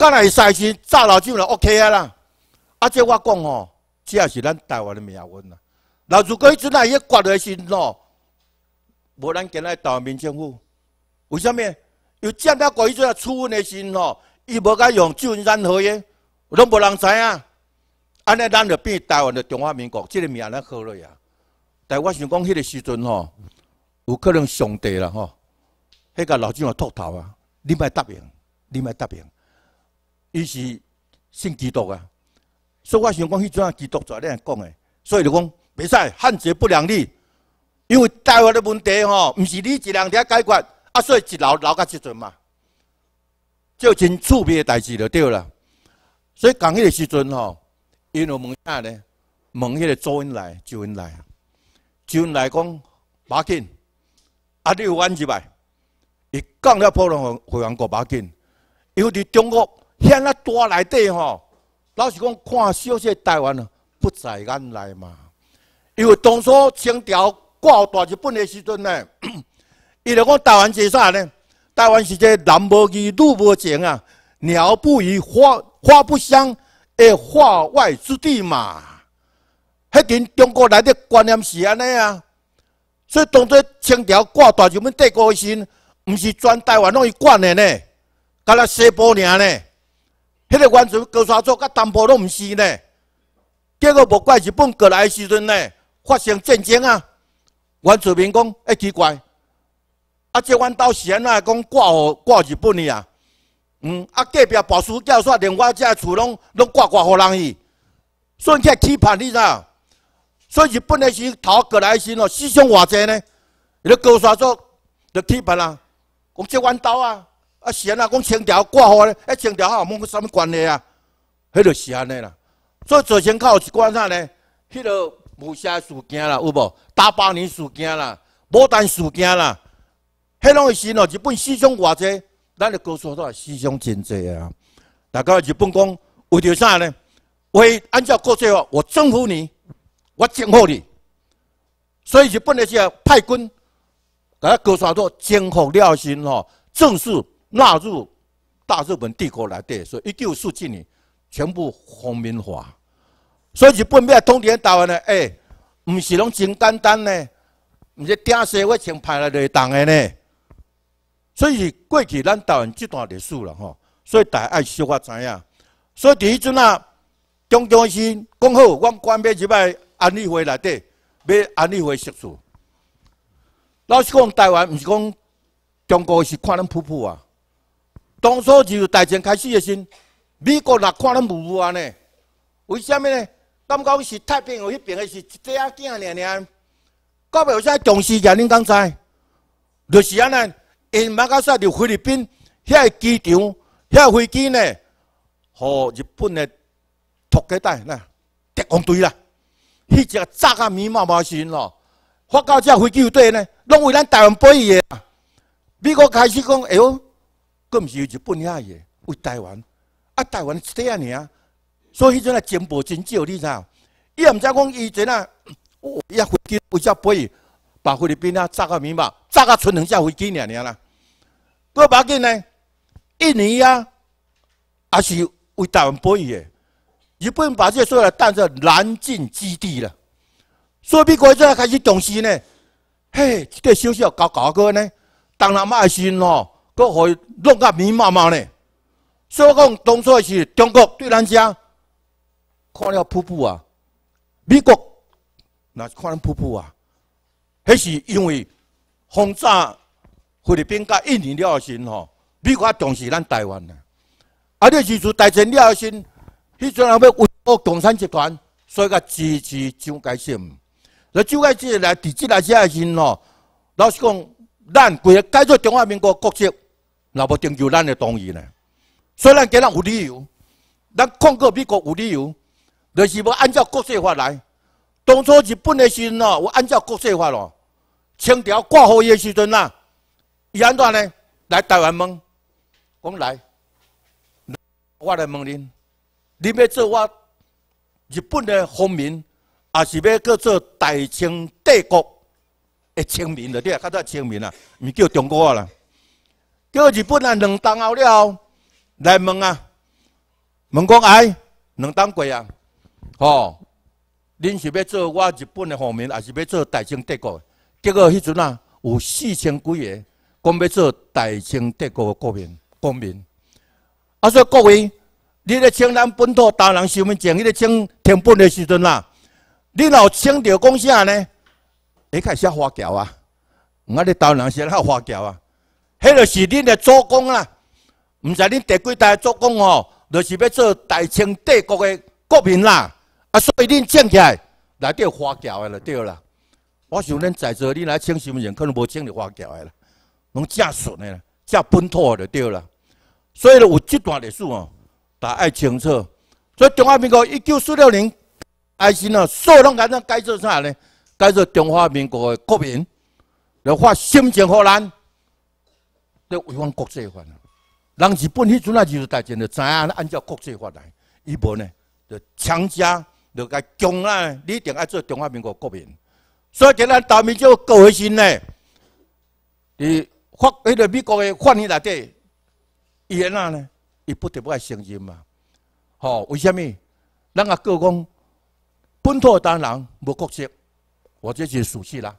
刚来赛财炸老君就 O K 啊啦！啊，即我讲吼，这也是咱台湾的命运啦。那如果伊阵来一刮来时喏，无咱今日岛民政府，为什么？要将呾改做处分的时吼，伊无甲用旧山去耶，拢无人知影。安尼咱就变台湾的中华民国，即个命咱好了呀。但我想讲迄个时阵吼，有可能上帝啦吼，迄个老君要秃头啊！你莫答应，你莫答应。伊是信基督的，所以我想讲，迄阵啊，基督教在咱讲的。所以就讲袂使，汉贼不两立，因为台湾的问题吼，毋是你一人㖏解决，啊，所以一留留到即阵嘛，就真趣味的代志就对了。所以讲迄个时阵吼，因为问啥呢？问迄个周恩来，周恩来啊，周恩来讲马千，啊，你有冤气未？伊讲了普通话，回辉国马八因为伫中国。遐呾大内底吼，老实讲看小息台湾不在眼内嘛。因为当初清朝挂大日本的时阵呢，[clears throat] 伊就讲台湾是啥呢？台湾是个男无鱼、女无情啊，鸟不语，花花不香的化外之地嘛。迄阵中国内底观念是安尼啊，所以当初清朝挂大日本帝国的时，毋是全台湾拢伊管的呢，干那西部尔呢。迄个原住高山族甲淡薄拢毋是呢，结果无怪日本过来时阵呢发生战争啊。原住民讲哎奇怪，啊即弯刀是安怎讲挂号挂日本去啊，嗯啊隔壁爆书叫煞连我家厝拢拢挂挂互人去，所以欠期盼你知？所以日本的时头过来时哦思想偌济呢？迄个高山族就期盼啊，讲即弯刀啊。啊，安啊，讲清朝挂花咧，诶，清朝哈有毛个啥物关系啊？迄就是安尼啦。所以做清口是干啥咧？迄个武侠事件啦，有无？大百年事件啦，牡丹事件啦，迄拢是喏。日本思想偌济，咱就告诉大家，思想真济啊。大家日本讲为着啥咧？为按照国际话，我征服你，我征服你。所以日本咧就要派军，啊，高山大征服了先吼，正式。纳入大日本帝国来对，所以一九四七年全部皇民化，所以日本要通电台湾呢，哎，唔是拢简简单呢，唔是听说我先派来对当的呢，所以过去咱台湾这段历史了吼，所以大家消化怎样？所以第一阵啊，蒋介石讲好，我关闭入来安理会来对，要安理会结束。老实讲，台湾唔是讲中国是看咱瀑布啊。当初就大战开始的时，美国也看了无安呢？为什么呢？感觉是太平洋迄边的是一只仔囝尔尔。尾有啥重视甲恁刚才就是安尼，因马甲说伫菲律宾遐个机场遐个飞机呢，和日本的托家带呐特工队啦，迄只炸啊密密麻麻是咯，发到只飞机队底呢，拢为咱台湾飞的。美国开始讲哎呦。更不是日本遐个，为台湾，啊台湾只点样，所以迄阵啊，军备真少，你知？伊也毋知讲以前啊，一架飞机为只飞，把菲律宾啊炸个明白，炸个剩两架飞机尔尔啦。过要紧呢，印尼啊，也是为台湾飞个，日本把这所有当成南进基地了。所以，美国在开始重视呢，嘿，这个消息搞搞个呢，当然嘛，爱信咯。互伊弄甲密密麻麻呢，所以讲当初是中国对咱遮看了瀑布啊，美国那是看咱瀑布啊，迄是因为轰炸菲律宾甲印尼了后身吼，美国重视咱台湾呐，啊，你是自大战了后身，迄阵后尾维护共产集团，所以甲支持蒋介石，那蒋介石来抵制来下先吼，老实讲。咱改做中华民国国籍，那无征求咱的同意呢？虽然咱有理由，咱抗过美国有理由，就是要按照国际法来。当初日本的时阵哦，我按照国际法哦，清朝挂号的时阵呐，伊安怎呢？来台湾问，讲来，我来问您，您要做我日本的公民，还是要叫做大清帝国？诶，清明的，你啊，叫做清明啊，毋叫中国啊啦，叫日本啊，两当后了，来问啊，问讲哎，两当过啊，吼，恁是要做我日本的方民，还是要做大清帝国？结果迄阵啊，有四千几个讲要做大清帝国的国民，公民。啊，所以各位，你咧请咱本土大人时，面前，你咧请天本的时阵啦，你老请着讲啥呢？一开始花轿啊，我咧斗南是咧考花轿啊，迄个是恁的祖公啊！唔知恁第几代祖公哦，就是要做大清帝国的国民啦，啊，所以恁请起来来雕花轿的就对啦。我想恁在座恁来请是毋人，可能无请着花轿的啦，拢正纯啦，正本土的就对啦。所以有这段历史哦，大家要清楚。所以中华人民共和国一九四六年，爱心哦，所有共产党该做啥呢？改做中华民国的国民，要发心情好咱要反国际法。人日本迄阵啊，就是大家着知影，按照国际法来。伊无呢，着强加，要甲强啊！你一定爱做中华民国国民。所以今仔日，咱们搞狗心呢，伊发迄个美国的法律底，伊那呢，伊不得不承认嘛。吼，为虾米？人各讲，本末当然无国籍。我这是属实啦，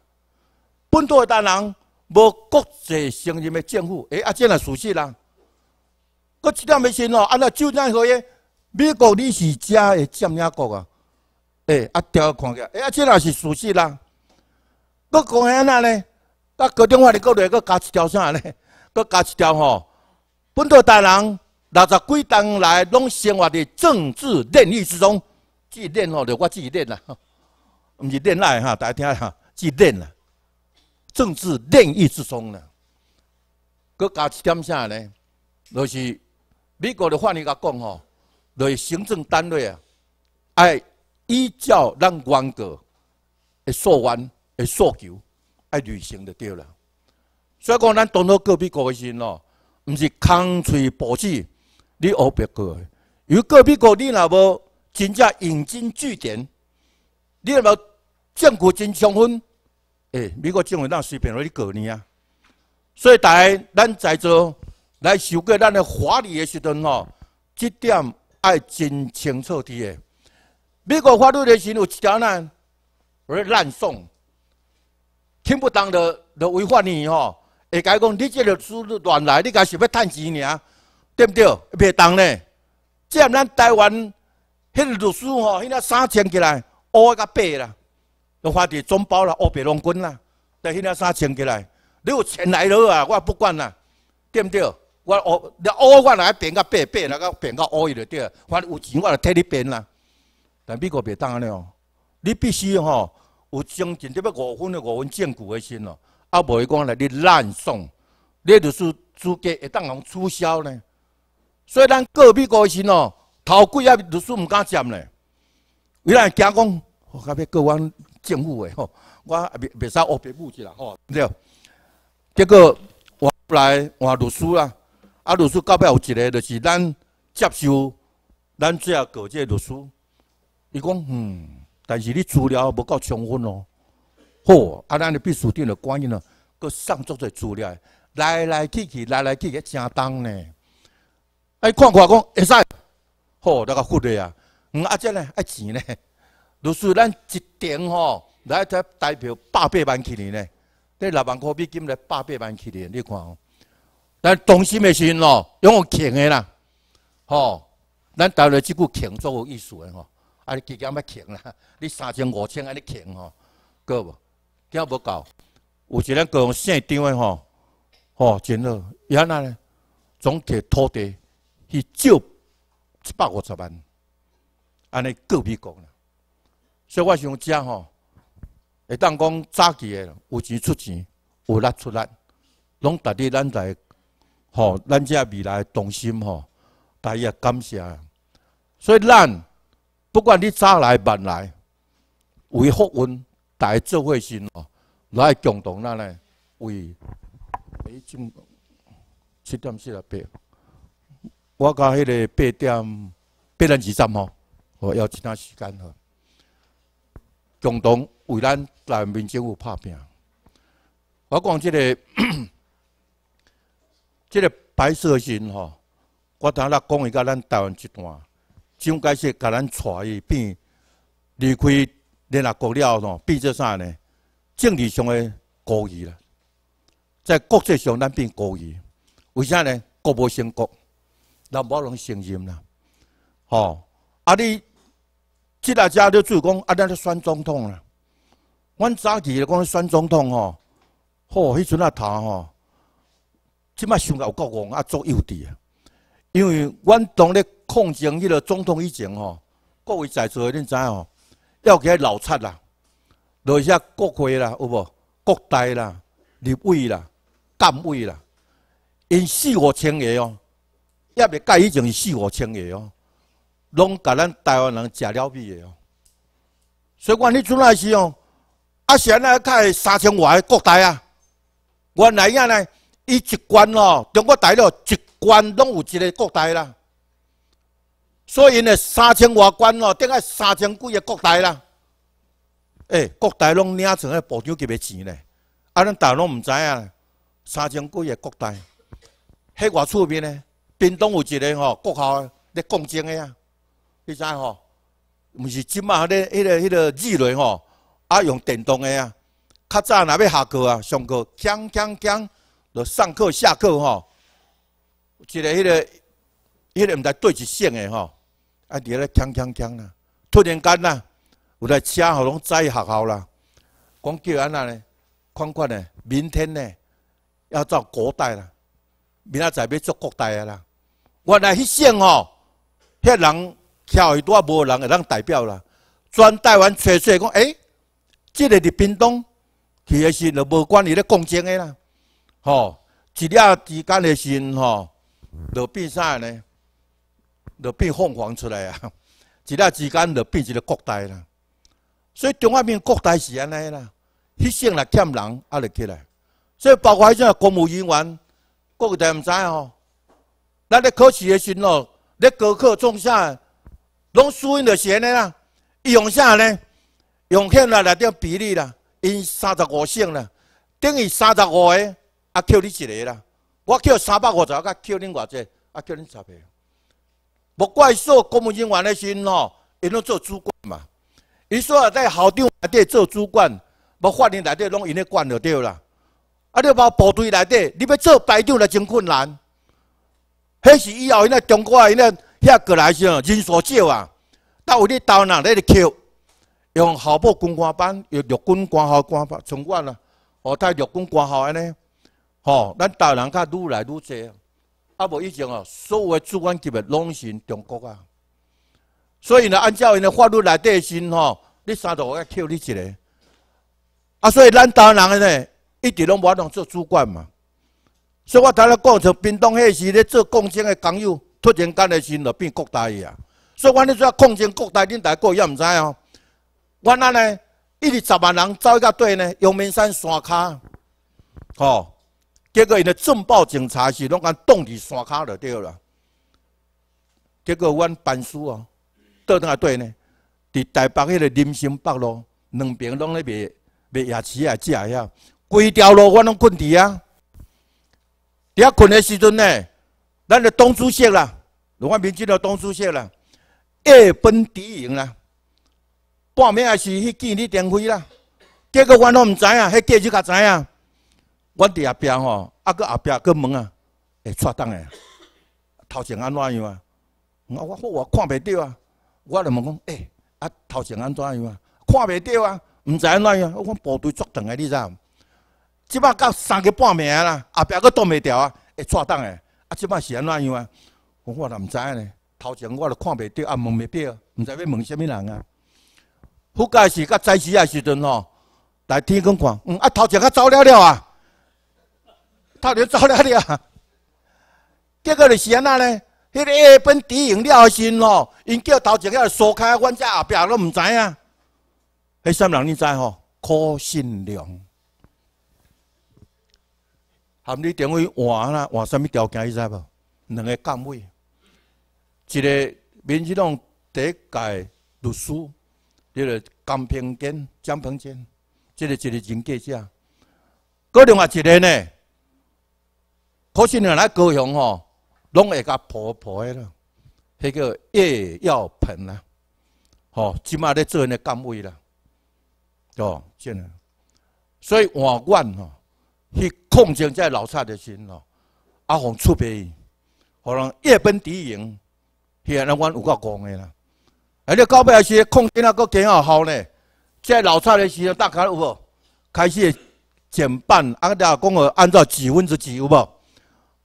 本土的达人无国际承认的政府，哎，啊，这也属实啦。搁一点咪信哦，啊啦，就咱合约，美国你是假的，占领国啊？哎，啊，调看起，哎，啊，这也是属实啦。搁讲安那咧，啊，国中发哩过来，搁加一条啥咧？[laughs] 搁加一条吼，本土达人六十几年来，拢生活在政治炼狱之中，自炼吼，就我自己炼啦。毋是恋爱哈，大家听哈，是恋啊，政治恋意之中啦。搁加一点啥呢？就是美国的法律甲讲吼，就是行政单位啊，爱依照咱原告的诉案、的诉求，爱履行就对了。所以讲咱当初各美国的时喏，毋是空嘴薄舌，你学别个。如果各美国你若无真正引经据典，你若无。政府真充分，哎，美国政府咱随便让去搞你啊！所以，大家咱在做来修改咱的法律的时阵吼，这点爱真清楚啲嘅。美国法律的时有一条呢，我乱送，听不懂的的违法你吼！会讲你即个律师乱来，你家是要趁钱尔，对不对？袂当呢！即要咱台湾迄律师吼，迄个三千起来，乌甲白啦。用花钿中包了，乌白浪滚啦！在遐拿啥钱起来？你有钱来了啊！我不管啦，对不对？我乌你乌我来变个白白，那个变个乌伊着对。反正有钱我来替你变啦。但美国别当了，你必须吼有将近得要五分的五分坚固的心哦。啊，不会讲来你滥送，你就是资格会当红促销呢。所以咱个美国个心哦，头贵啊，律师唔敢占呢。为咱惊讲，我讲别个我。政府的吼，我别别使乌白物去啦吼，对。结果我来换律师啦，啊律师到尾有一个，就是咱接收，咱最后告这律师，伊讲嗯，但是你资料不够充分哦。吼，啊咱的秘书店就关了，搁上足在资料，来来去去，来来去去，正当呢。哎，看看讲会使，吼那个福的呀，嗯啊这呢啊钱呢？如是咱一定吼来在代表百八万去年呢，这六万块美金来百八万去年，你看吼。咱中心的时是喏，用勤的啦，吼，咱达到即股勤做有意思的吼，啊，你积极要勤啦，你三千五千安尼勤吼，够无？今无够，有一两个县长的吼，吼真好，伊安那呢？总给土地去借一百五十万，安尼够比够啦？所以我想，遮吼会当讲早期诶，有钱出钱，有力出力，拢值得咱在吼咱遮未来同心吼，大家感谢。所以咱不管你早来晚来，为福运，大家做会心哦，来共同来咧为。七点四十八，我甲迄个八点八点二十吼，我要其他时间吼。共同为咱台湾政府拍拼。我讲这个，[clears throat] 这个白色心吼，我听啦讲，伊甲咱台湾集段，怎解释，甲咱带伊变离开联合国了吼？变做啥呢？政治上的孤义啦，在国际上咱变孤义，为啥呢？国无成国，咱无能信任啦。吼，啊你。即来遮咧主要讲啊，咱咧选总统啦。阮早起咧讲选总统吼，吼迄阵啊头吼，即摆想到有国王啊足幼稚啊，因为阮当咧控争迄个总统以前吼，各位在座的恁知吼，要起老七啦，落去遐国会啦，有无？国代啦、立委啦、党委啦，因四五千个哦，压的盖以前是四五千个哦。拢甲咱台湾人食了味的哦，所以讲，你阵来是哦，啊，安尼较开三千外个国台啊。原来呀呢，伊一关哦，中国大陆一关拢有一个国台啦。所以呢，三千外关哦，顶个三千几个国台啦。哎，国台拢领存个部长级的钱呢？啊，咱大拢唔知啊，三千几个国台，迄外厝边呢，屏东有一个吼，国校咧共进诶呀。以前吼，毋是今嘛咧，迄个迄个二轮吼，啊用电动个啊。较早若要下课啊，上课锵锵锵，就上课下课吼，一个迄个，迄个毋知对一线个吼，啊在那锵锵锵啦，突然间啦，有台车吼拢载学校啦，讲叫安那咧，款款咧，明天咧要造国代啦，明仔载要做国代啊啦，原来迄线吼，迄人。跳伊拄啊，无人会当代表啦。专台湾吹找讲，诶，即个伫屏东，其实是就无管伊咧讲啥诶啦，吼，一俩之间诶时，吼，就变啥呢？就变凤凰出来啊！[laughs] 一俩之间就变一个国台啦。所以，中华民国代是安尼啦，迄向来欠人压力起来。所以，包括迄种公务员、各地毋知吼，咱咧考试诶时哦，咧高考种啥？拢输因是安的啦，伊用啥呢？用欠了来点比例啦，因三十五胜啦，等于三十五个，啊扣你一个啦，我扣三百五十，甲扣恁偌济？啊扣恁十个？无怪说公务人员的心哦，因拢做主管嘛，伊说在校长内底做主管，无法迎内底拢因的管就对啦。啊，你把部队内底，你要做排长就真困难。迄是以后因个中国因个。遐过来是哦，人所少啊，到有你大人咧就扣？用校部军官班，用陆军官校官班，从完了，哦，头陆军官校安尼，吼，咱大人较愈来愈济，啊无以前哦，所有的主管级的拢是中国啊，所以呢，按照因的法律来底薪吼，你三度要扣你一个，啊，所以咱大人安尼，一直拢无法当做主管嘛，所以我头咧讲出，兵东迄时咧做共青的工友。突然间的时，就变国大去啊，所以阮呢做抗争国大，恁大哥也毋知哦。阮安尼一日十万人走一个队呢，阳明山山卡，吼，结果伊的正暴警察是拢按冻伫山卡就对了。结果阮班输哦，倒倒下队呢，伫台北迄个林森北路，两边拢咧卖卖夜市啊，食啊，规条路阮拢困伫啊。伫遐困的时阵呢？咱的东主席啦，侬看民军了东主席啦，夜奔敌营啦，半暝也是去见你点辉啦。结果阮拢毋知影，迄个伊较知影。阮伫下边吼，啊个后壁个问啊，会抓当诶，头前安怎样啊？我我我看袂到啊。我就问讲，哎，啊头前安怎样啊？看袂到啊，毋知怎样。我部队作当诶，你知？即摆到三个半暝啦，后壁个冻袂住啊，会抓当诶。啊，即摆是安怎样啊？我我哪唔知呢？头前我都看袂到，也问袂到，毋知要问啥物人啊？福佳是甲栽树啊时阵吼，来天光看，嗯，啊，头前较走了了啊，头前走了了。结果是安那呢？迄个下本敌赢了先吼，因叫头前遐疏开，阮只后壁都毋知啊。迄三人你知吼？柯信良。啊，你定位换了，换什么条件？你知无？两个岗位，一个民进党第一届律师，叫做江平坚、江平坚，这个一个人格者。搁另外一个呢，可是原来高雄吼，拢会甲婆婆的啦，迄叫叶耀鹏啦，吼，即马咧做那岗位啦，哦，现在，所以换官吼，去。控征在老蔡的心咯。阿方出兵，可能夜奔敌营，是啊，那阮有够讲的啦。而且到尾了一控制啊，搁减好好呢。在老蔡的时，大家有无开始减半？阿个讲哦，按照几分之几有无？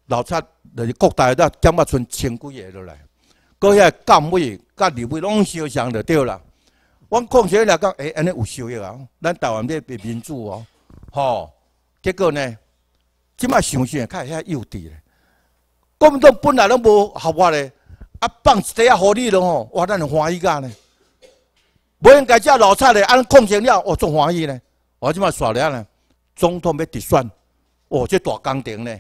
老蔡就是各大那减啊，剩千几个落来。个遐干部甲二位拢相伤就对啦。阮控征来讲，哎，安尼有收益啊？咱台湾在变民主哦，吼。结果呢？即卖想想，较是遐幼稚咧。国民党本来拢无合法嘞，啊放一块啊互你了吼，哇咱欢喜个呢。无应该只老菜安尼控制了，我仲欢喜呢。我即卖说了呢？总统要直选，哦，即大工程呢，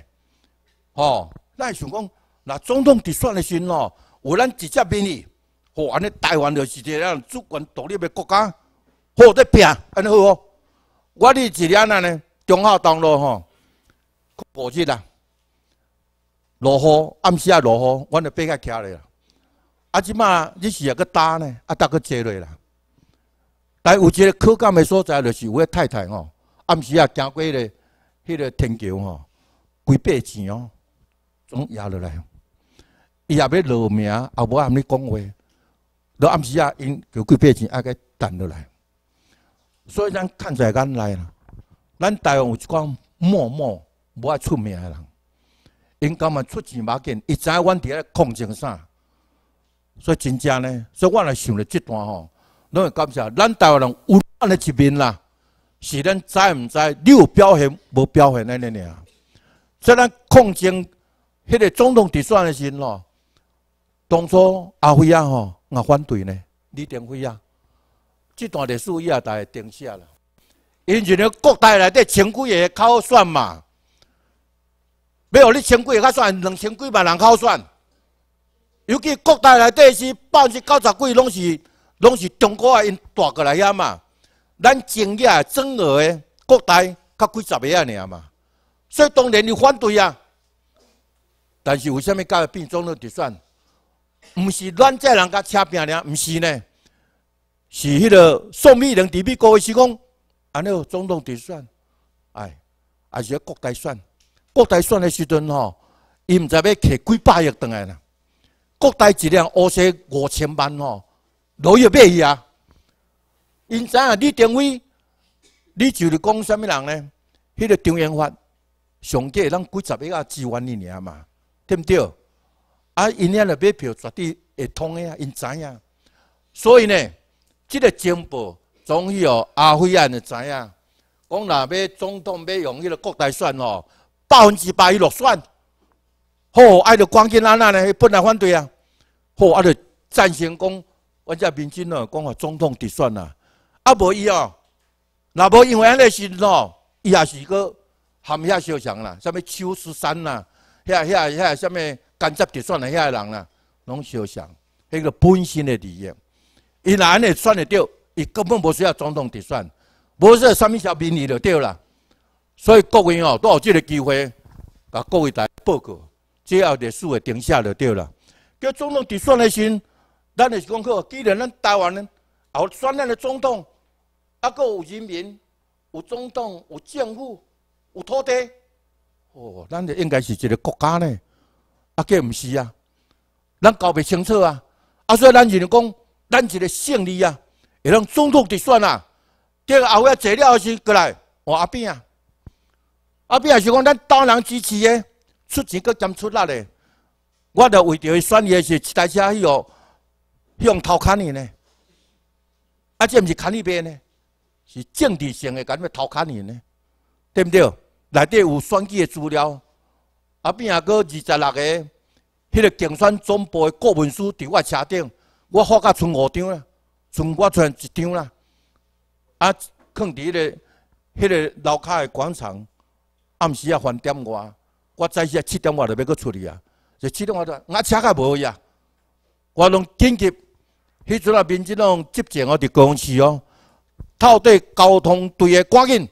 吼。咱想讲，那总统直选的时阵哦，有咱直接便利，吼，安尼台湾就是一个啊主权独立的国家，吼，者拼，安尼好。我哩日安那呢？中孝东路吼。酷热啊！落雨，暗时啊落雨，阮着爬起徛嘞。啊，即嘛你是啊个打呢，啊打个坐落啦。但有一个可感的所在，就是有遐太太吼，暗时啊走过迄个迄个天桥吼，几百钱哦，总压落来。伊也袂落名，也无暗里讲话。落暗时啊，因就几百钱啊个等落来。所以咱看在眼里啦。咱台湾有一句默默。无爱出名的人，因今嘛出钱买紧？一知阮伫个抗争啥，所以真正呢，所以我来想了这段吼，拢会感谢咱台湾人有安尼一面啦。是咱知毋知？你有表现无表现安尼尔？在咱抗争迄个总统直选的时阵咯，当初阿辉啊吼，我反对呢。李登辉啊，这段历史伊也得停下了，因为咱国台内底前几下靠选嘛。要让你千几个算，两千几万人考选，尤其国大内底是百分之九十几，拢是拢是中国啊，因带过来遐嘛。咱专业总额诶，国大才几十个啊尔嘛。所以当然你反对啊，但是为虾米搞变装了直选？毋是咱在人甲车饼了，毋是呢？是迄个宋美龄伫美国位施工，安尼哦，总统直选，哎，还是国大选。国大选的时阵吼，伊毋知要摕几百亿倒来啦。国大一辆乌车五千万吼，哪有买伊啊？因知影李登辉，你就是讲啥物人呢？迄个张元发，上届咱几十亿啊支援伊㖏嘛，对毋对？啊，因那了买票绝对会通个呀，因知影。所以呢，即个情报总于哦，阿菲案会知影，讲若要总统要用迄个国大选吼。百分之百伊落选，好，啊、着关键哪哪呢？伊本来反对啊，好，啊、着赞成讲，阮遮民众哦，讲总统直选呐。啊，无伊哦，若无因为安尼是喏，伊也是个含遐相像啦，啥物邱世山呐，遐遐遐啥物甘蔗直选的遐人啦，拢相像，迄个本身的理念，伊若安尼选得着，伊根本无需要总统直选，无说啥物小民意就对啦。所以各位哦，都有即个机会，甲各位来报告。最后历史会定下就对了。叫总统直选的时，咱就是讲好，既然咱台湾呢，后选咱的总统，啊，佫有人民、有总统、有政府、有土地。哦，咱就应该是一个国家呢，啊，计唔是啊，咱搞袂清楚啊。啊，所以咱就是讲，咱一个胜利啊，也让总统直选啊。叫后下坐了个时过来，换阿扁啊。阿变啊！是讲咱岛人支持的，出钱搁兼出力的，我着为着伊选伊是一台车去哦，向偷砍你咧。阿即毋是砍你爸呢？是政治性的，敢要偷砍你呢？对不对？内底有选举的资料。阿变啊！搁二十六个迄个竞选总部的顾问书伫我车顶，我发甲剩五张啦，剩我剩一张啦。阿放伫迄个迄个楼脚的广场。暗时啊，还点我，我早时啊七点外就要去处理啊。就七点外，我车也无去啊。我拢紧急，迄阵啊，民警拢急件，我伫公司哦。套对交通队的赶紧，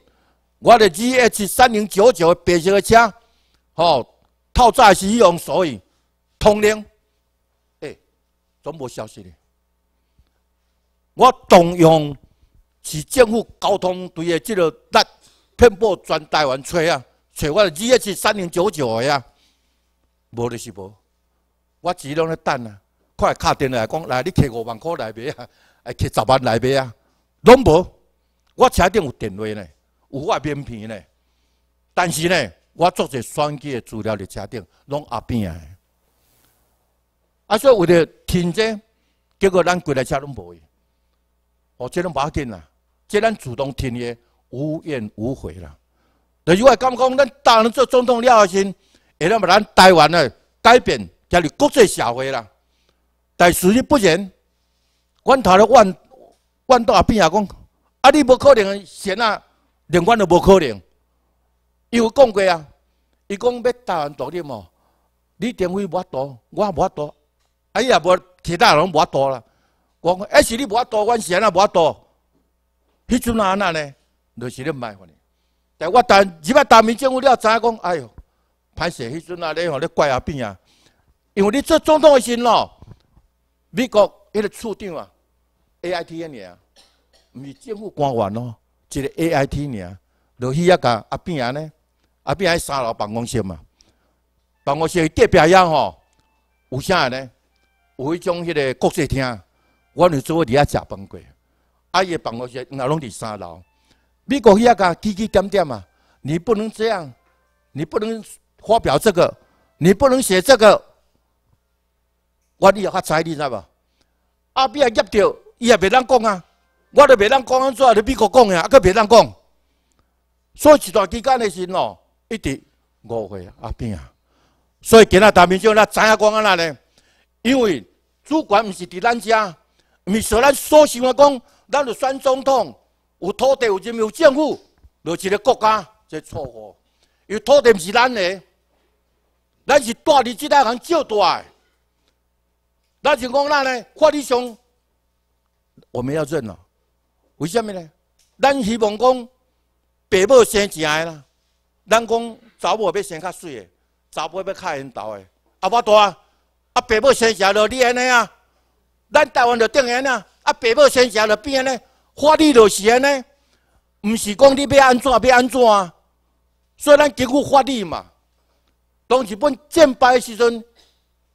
我伫二一七三零九九白色个车，吼，透早是伊用，所以通灵，哎，全无消息哩。我动用市政府交通队的即个力，遍布全台湾吹啊。找我 GH 三零九九的呀，无就是无，我只拢咧等啊，快打电来讲，来你摕五万块来袂啊，来摕十万来袂啊，拢无，我车顶有电话呢，有我名片呢，但是呢，我做者选举的资料伫车顶拢阿变啊，啊所以为了停车，结果咱过来车拢无，哦，这拢要紧啦，这咱主动停的，无怨无悔啦。另外，刚刚咱大陆做总统了后先，会了把咱台湾嘞改变加入国际社会了，但事实不然。阮头阮阮万大变下讲，啊，你不可能闲啊，连阮都无可能。伊有讲过啊，伊讲要台湾独立嘛，你认为无多，我无多，伊也无其他人无多啦。我讲还是你无多，阮闲啊无多。迄阵哪哪呢，就是咧卖款哩。但我但日本大明政府知影讲？哎哟，歹势，迄阵啊，你吼咧怪阿变啊！因为你做总统的时阵咯，美国迄个处长啊，A I T 啊，你啊，毋是政府官员咯，一个 A I T 啊，落去一个阿变啊呢，阿变喺三楼办公室嘛，办公室隔壁幺吼，有啥呢？有迄种迄个国际厅，我伫做我伫遐食饭过，阿一办公室，那拢伫三楼。美国也讲，指指点点嘛，你不能这样，你不能发表这个，你不能写这个，我你也发财，你知无？阿比也噎到，伊也袂当讲啊，我都袂当讲安怎，你美国讲的，阿哥袂当讲。所以一段期间的时候，一直误会阿比啊。所以今仔大明就咱怎样讲安那呢？因为主管唔是伫咱家，咪说咱所想的讲，咱就选总统。有土地，有有政府，落一个国家，个错误。有土地不是咱的，咱是带你这代人照的。咱就讲咱咧，法律上我们要认了。为什么呢？咱希望讲爸母生前的啦，咱讲查某要生较水的，查甫要较缘投的。阿我大，啊，爸母生前就你安尼啊，咱台湾就定安尼啊，啊，爸母生前就变安尼。法律就是安尼，唔是讲你要安怎要安怎，所以咱根据法律嘛，当日本战败时阵，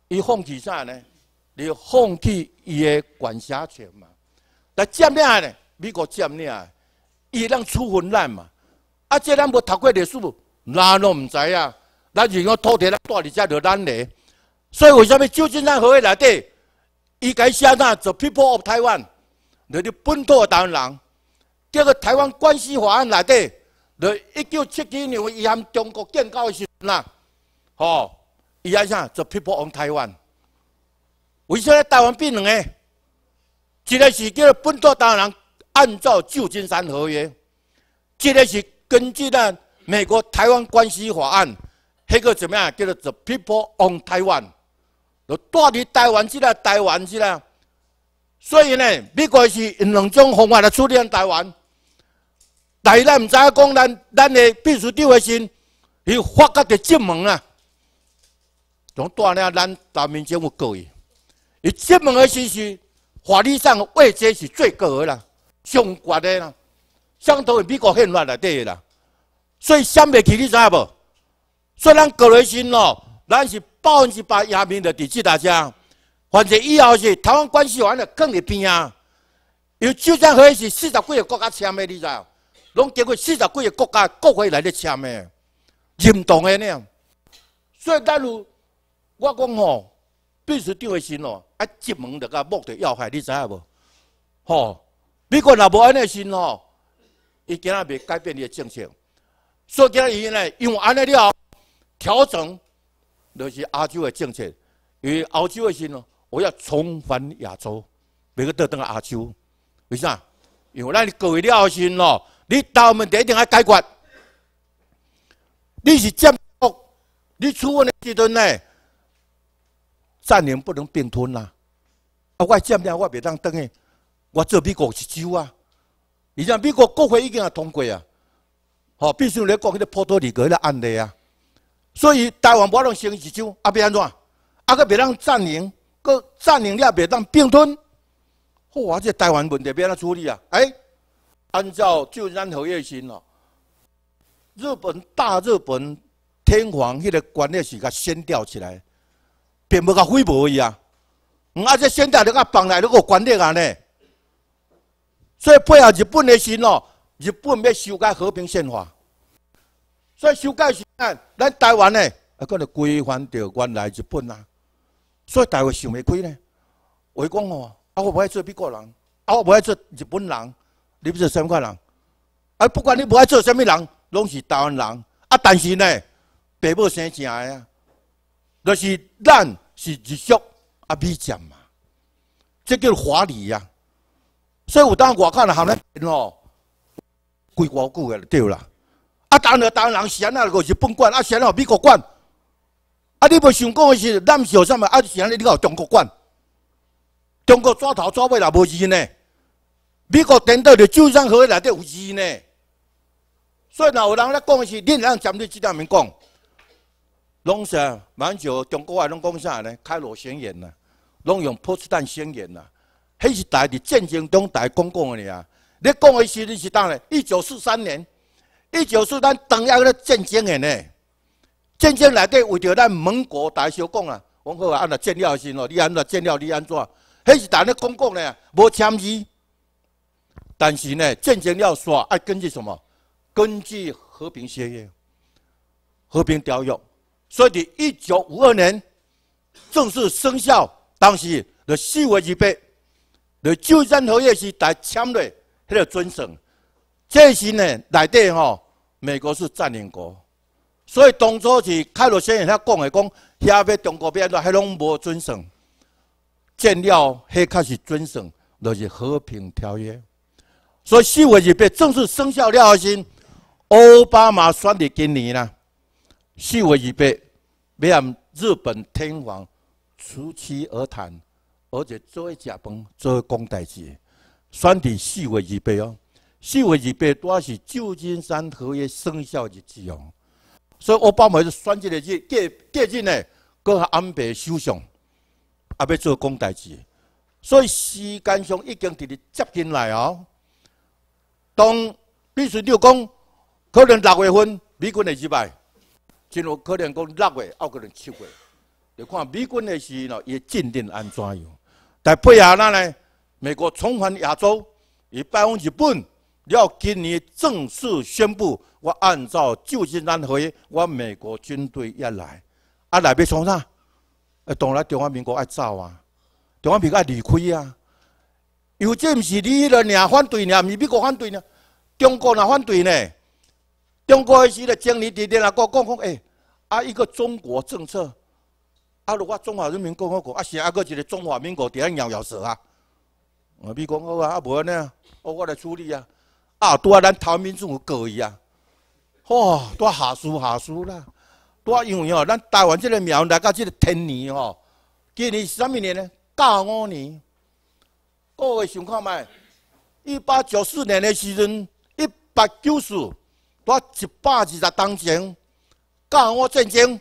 伊放弃啥呢？伊放弃伊个管辖权嘛。来占领呢？美国占领，伊让处分咱嘛。啊，即咱无读过历史，哪拢唔知啊？咱就讲土地咱带你遮条咱嘞。所以为啥物？究竟咱何谓内底？伊该写那 The people of Taiwan。了，了本土湾人，叫做台湾关系法案内底，了一九七几年伊含中国建交的时阵啦，吼，伊啊啥，叫 People on Taiwan。为什么台湾变两个？一个是叫本土台湾人，按照旧金山合约；，一个是根据呢美国台湾关系法案，那个怎么样，叫做 The People on Taiwan。带去台湾之啦，台湾之啦。所以呢，美国是用两种方法来处理台湾，是咱唔知讲咱咱的秘书长的心，去发觉的结盟啊，从锻炼咱大民政府够伊。伊进门的时是法律上位阶是最高的啦，上高的啦，相当于美国宪法内底啦。所以想不起你知无？所以咱个人心哦，咱是百分之百人民的子弟大家。反正以后是台湾关系完了更会变啊！有《就金山和是四十几个国家签的，你知哦？拢经过四十几个国家各会来咧签的，认同的呢。所以，假如我讲吼，必须吊个心哦，啊，结门得加目的要害，你知无？吼，美国若无安尼心哦，伊今仔袂改变你的政策。所以，今仔伊呢用安尼了调整，就是亚洲的政策与欧洲的心哦。我要重返亚洲，不要得登亚洲，为啥？因为咱是国际了哦，咯，你斗门第一定要解决。你是占国，你出问题时阵呢？占领不能并吞啦，啊！我占领我别当登诶，我做美国是州啊！而且美国国会已经啊通过啊，好，必须你讲迄个波多黎各迄个案例啊，所以台湾不能为一州，啊别安怎？啊个别当占领？搁占领了袂当并吞，好啊！这台湾问题要安怎处理啊？哎，按照旧山头野心咯，日本大日本天皇迄个官吏是甲先吊起来，并无甲废除伊啊。嗯，啊，这现在你甲绑来，你有官吏安呢？所以配合日本的心咯，日本要修改和平宪法，所以修改是咱台湾呢，啊，搁来归还着原来日本啊。所以大家想袂开呢？我讲哦，啊，我不爱做美国人，啊，我不爱做日本人，你不是什么人？啊，不管你不爱做什么人，拢是台湾人。啊，但是呢，爸母生下的啊，就是咱是日缩啊，美贱嘛。这叫华丽啊。所以有当人看他们哦，归偌久的对啦。啊，当台湾人先啊，由日本管，啊，先啊，美国管。啊！你无想讲的是，咱是后生啊，是安尼？你靠中国管？中国抓头抓尾也无伊呢。美国等到着，旧金山河内底有伊呢。所以若有人咧讲的是，恁按针对这两面讲，拢是蛮少。中国话拢讲啥呢？开罗宣言呐，拢用波茨坦宣言呐。迄是大伫战争中大讲共个呀。你讲的是你是当嘞？一九四三年，一九四三怎样个战争呢？战争内底为着咱盟国，大家小讲啊，往好啊，安怎战了时咯？你安怎战了？你安怎？迄是同你讲讲咧，无签字。但是呢，战争要煞，要根据什么？根据和平协议、和平条约。所以一九五二年正式生效。当时的四月一边，在旧金山会议时才签迄个遵守。这时呢，内底吼，美国是占领国。所以当初是开罗先生遐讲的，讲遐要中国变落，遐拢无准算。建了，遐开始准算，就是和平条约。所以四月二八正式生效了，是奥巴马选的今年啦。四月二八，别日本天皇出奇而谈，而且做假崩做讲代志，选是四月二八哦，四月二八多是旧金山合约生效日期哦。所以奥巴马就选一个接接近嘞，搁较安排首相，也要做讲代志。所以时间上已经直直接近来哦。当必须你要讲，可能六月份美军会入来，进入可能讲六月、澳可能七月，要看美军的时喏，伊进定安怎样。但配合那呢，美国重返亚洲，伊拜访日本。要今年正式宣布，我按照旧金山合约，我美国军队要来，啊来要从啥？当然，中华民国要走啊，中华民国要离开啊。有这不是你一个人反对呢，咪美国反对呢？中国人反对呢？中国个时个总理弟弟来个讲讲，哎，啊一个中国政策，啊如果中华人民共和国啊是啊个就是中华民国第下咬咬舌啊。我咪讲好啊，啊无呢，我来处理啊。啊！拄啊，咱台民主有改伊啊，哇！拄下输下输啦，拄因为吼，咱台湾即个庙来到即个天年吼，今年是啥物年呢？甲午年。各位想看麦？一八九四年的时阵，一八九四，拄一百二十当前，甲午战争，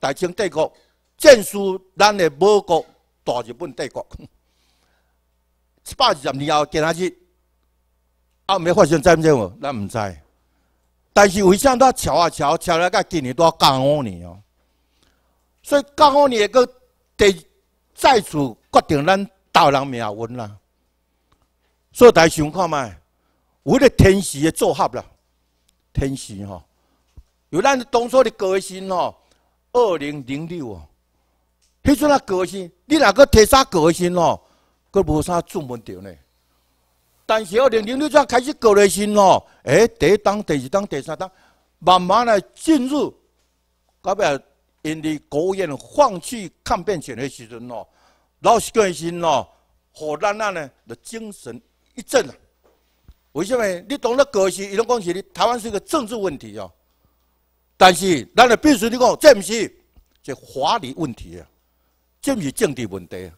大清帝国战输咱的母国大日本帝国。[laughs] 一百二十年后，今仔日。啊，没发生灾不灾无，咱毋知。但是为啥他瞧啊瞧，瞧了介今年都要降五年哦。所以降五年个第再次决定咱大人命运啦。所以大家想看有为了天时的作合啦，天时吼，有咱当初的革新哦，二零零六哦，迄阵啊革新，你若搁提啥革新哦，佫无啥做唔着呢。但是二零零六年开始搞革新哦，哎，第一党、第二党、第三党，慢慢的进入，到尾，因为国务院放弃抗辩权的时阵哦，老是革新哦，火丹娜呢的精神一振啊！为什么？你懂得革新，伊拢讲是台湾是一个政治问题哦。但是，咱来必须你讲，这不是这法律问题啊，这是政治问题啊。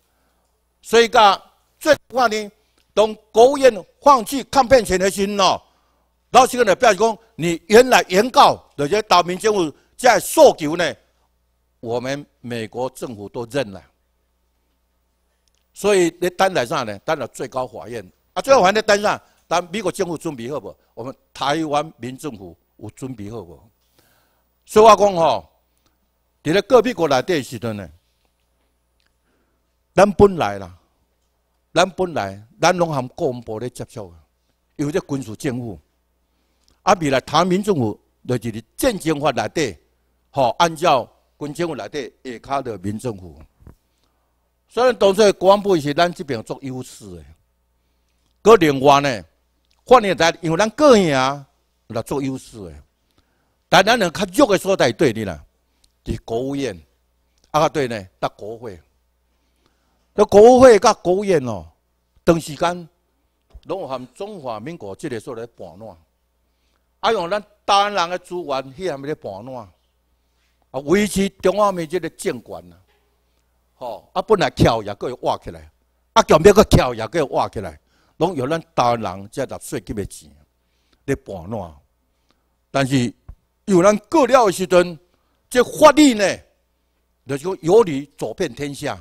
所以讲，最话呢。当国务院放弃抗辩权的时候，老师候呢表示讲，你原来原告那些岛民政府在诉求呢，我们美国政府都认了。所以，在担台上呢，担了最高法院啊，最高法院担上，但美国政府准备好不？我们台湾民政府有准备好不？所以话讲吼，你这个壁国来电时候呢，咱本来啦。咱本来咱拢含国防部咧接受，有只军事政府，啊，未来台湾民政府，就是战争法内底，吼，按照军政府内底下骹的民政府。所以当作国防部是咱这边作优势的，搁另外呢，发现咱因为咱个人啊来作优势的，但咱咧较弱的所在对你啦，伫国务院，啊对呢，搭国会。那国会甲国务院哦，长时间拢含中华民国即个所来盘乱，啊用咱台湾人的资源去含咪来盘乱，啊维持中华民族个政权呐，吼啊本来桥也个挖起来，啊桥边个桥也个挖起来，拢用咱台湾人这纳税金的钱咧盘乱，但是有人过了的时阵，这法律呢，就是、说有理走遍天下。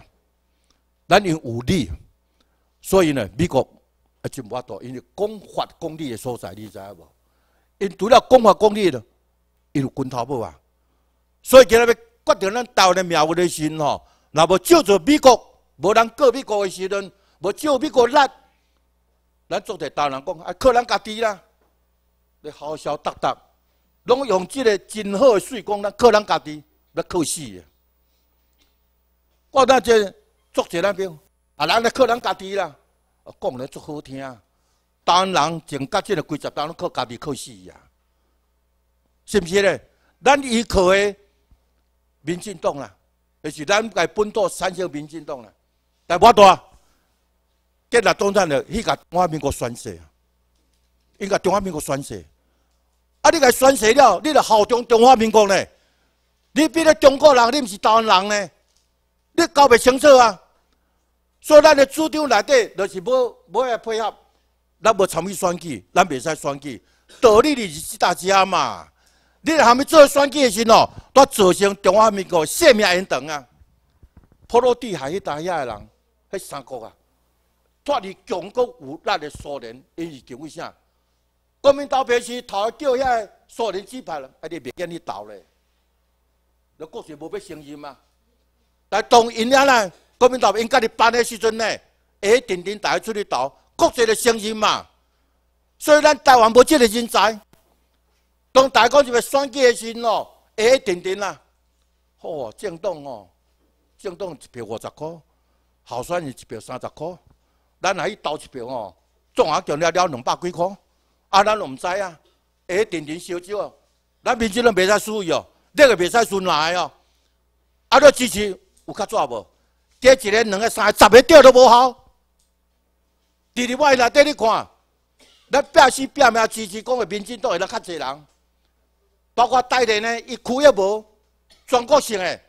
咱用武力，所以呢，美国啊就法度，因为公法公力的所在，你知影无？因除了公法公力呢，因军头部啊，所以今日要决定咱斗咧，苗的时吼，若无照助美国，无人过美国的时阵，无照美国力，咱做者大人讲啊，靠咱家己啦，你好嚣大达，拢用即个真好的税，讲咱靠咱家己要靠死的。我那即。坐在那边，啊，咱咧靠咱家己啦，讲咧足好听。台湾人从甲这个规则当中靠家己靠死呀，是不是咧？咱依靠的民进党啦，就是咱该本土产生民进党啦。但无啊，今日中然了，迄个中华民国誓啊，应该中华民国宣誓，啊，你该宣誓了？你就效忠中华民国呢？你变做中国人，你毋是台湾人呢？你搞袂清楚啊！所以咱的主张内底就是要要来配合，咱无参与选举，咱袂使选举。道理哩是这大家嘛。你下面做选举的时候，都造成中华民国血命延长啊！普罗蒂海迄台遐的人，迄三国啊，脱离强国有力的苏联，因是强为啥？国民党表示头一叫遐苏联支败了，阿哩变天去倒嘞，你国是无要承认吗？来当因俩人，国民党应该伫办的时阵呢，鞋垫定带去出去投，国际的声音嘛。所以咱台湾无这个人才。当大官就要选举的时阵哦，鞋定定啦。好，政党哦，政党一票五十块，候选人一票三十块，咱还去投一票哦，总啊就了了两百几块。啊，咱拢唔知啊，定定烧酒哦，咱面子都袂使输哦，你个袂使输来哦。啊，都支持。有较怎无？短短两个三个，十个吊都无效。伫伫我内底你看，咱变死变命，支持讲个民进党会了较济人，包括大连呢，伊区也无全国性个。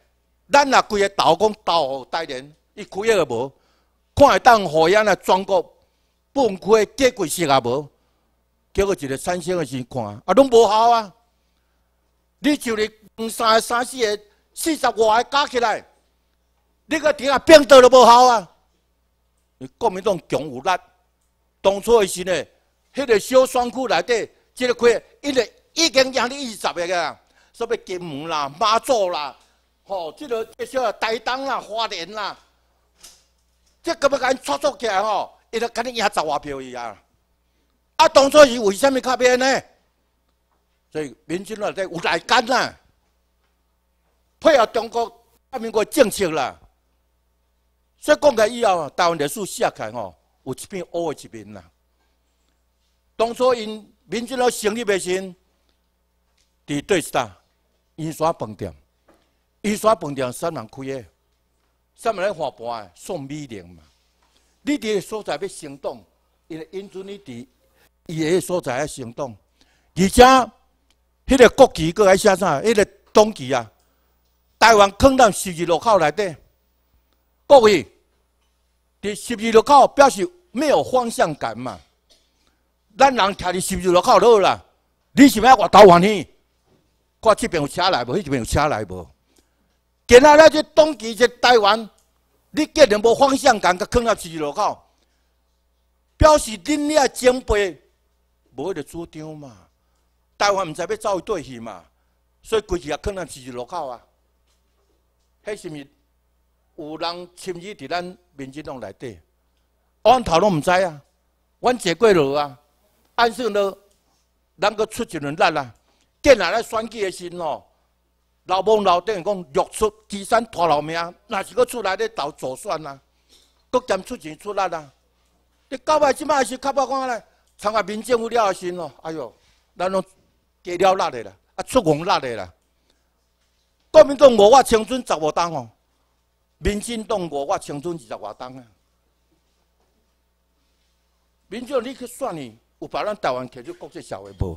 咱也规个投讲投乎大连，伊区也无。看会当互焰个全国区溃，结棍式也无。结果一个三星个先看，啊拢无效啊！你就是两三个、三四个、四十个加起来。你个天啊，变倒都无好啊！国民党强有力，当初时呢，迄个小山区内底，即个可伊一已经赢你二十个啊，什么金门啦、马祖啦，吼，即个一小台东啦、花莲啦，即个要甲伊操作起来吼，伊都肯定赢十外票伊啊。啊，当初时为虾米卡变呢？所以民众啊在有耐心啦，配合中国、大民国政策啦。所以讲开以后台湾历史写开吼，有一片黑的一面啦。当初因民进党成立不行，伫对子打，印刷店，掉，印刷店三人开的，三个人划盘诶，送米零嘛。你伫个所在要行动，因为因准你伫伊个所在要行动，而且迄个国旗搁来写啥？迄个党旗啊，台湾抗战十字路口内底。各位，伫十字路口表示没有方向感嘛？咱人开伫十字路口好啦，你是要往台湾呢？看这边有车来无？迄边有车来无？今仔日东期在台湾，你肯定无方向感，才困到十字路口。表示恁遐长辈无迄个主张嘛？台湾唔知要走去倒去嘛？所以规日也困到十字路口啊？迄是毋是？有人亲自伫咱民政弄内底，俺头拢毋知啊，阮坐过牢啊，按说呢，咱搁出一轮力啊，建奶奶选举的时哦，老王老等讲，拿出岐山拖老命，那是搁出来咧投左选啊，搁兼出钱出力啊。你到尾即摆是卡把款咧，参加民政务了诶时哦，哎呦，咱拢加了力诶啦，啊出红力诶啦。国民党五万，青春十万当哦。民进党我我青春二十偌当啊，民进你去选呢，有把咱台湾摕出国际社会无？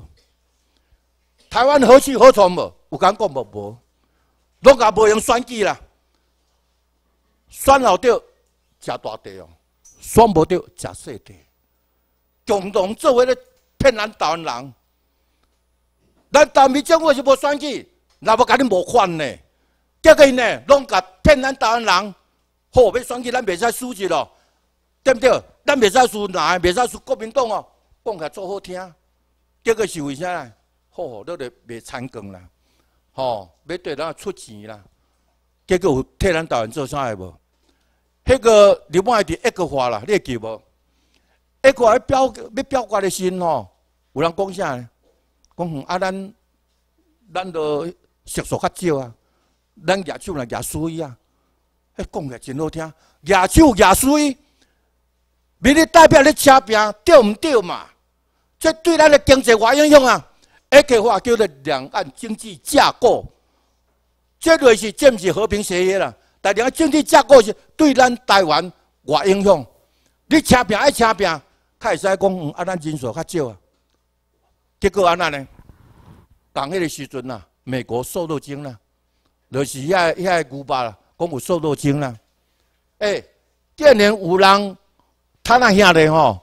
台湾何去何从无？有敢讲无无？拢也无用选举啦，选好着吃大地哦，选无着吃小地。共同作为咧骗咱台湾人，咱台民政府是无选举，那要甲你无款呢？结果呢，拢甲天台湾人吼，要选举咱袂使输去咯，对不对？咱袂使输哪，袂使输国民党哦。讲起做好听，结果是为啥呢？吼，你得袂参耕啦，吼，要对人出钱啦。结果天咱台人做啥个无？迄个另伫一个话啦，你记无？一个要表要表决的心吼，有人讲啥呢？讲哼，啊咱咱都熟熟较少啊。咱举手来举水啊，迄讲起真好听，举手握水，明日代表你车票掉唔掉嘛？这对咱的经济有影响啊！一句话叫做两岸经济架构，这个是毋是和平协议啦。但两岸经济架构是对咱台湾有影响。你车票爱车票，他会使讲，啊，咱人数较少啊。结果安那呢？讲迄个时阵呐，美国瘦肉精呐。就是遐遐牛扒啦，讲有瘦肉精啦。哎，今年有人趁那兄弟吼，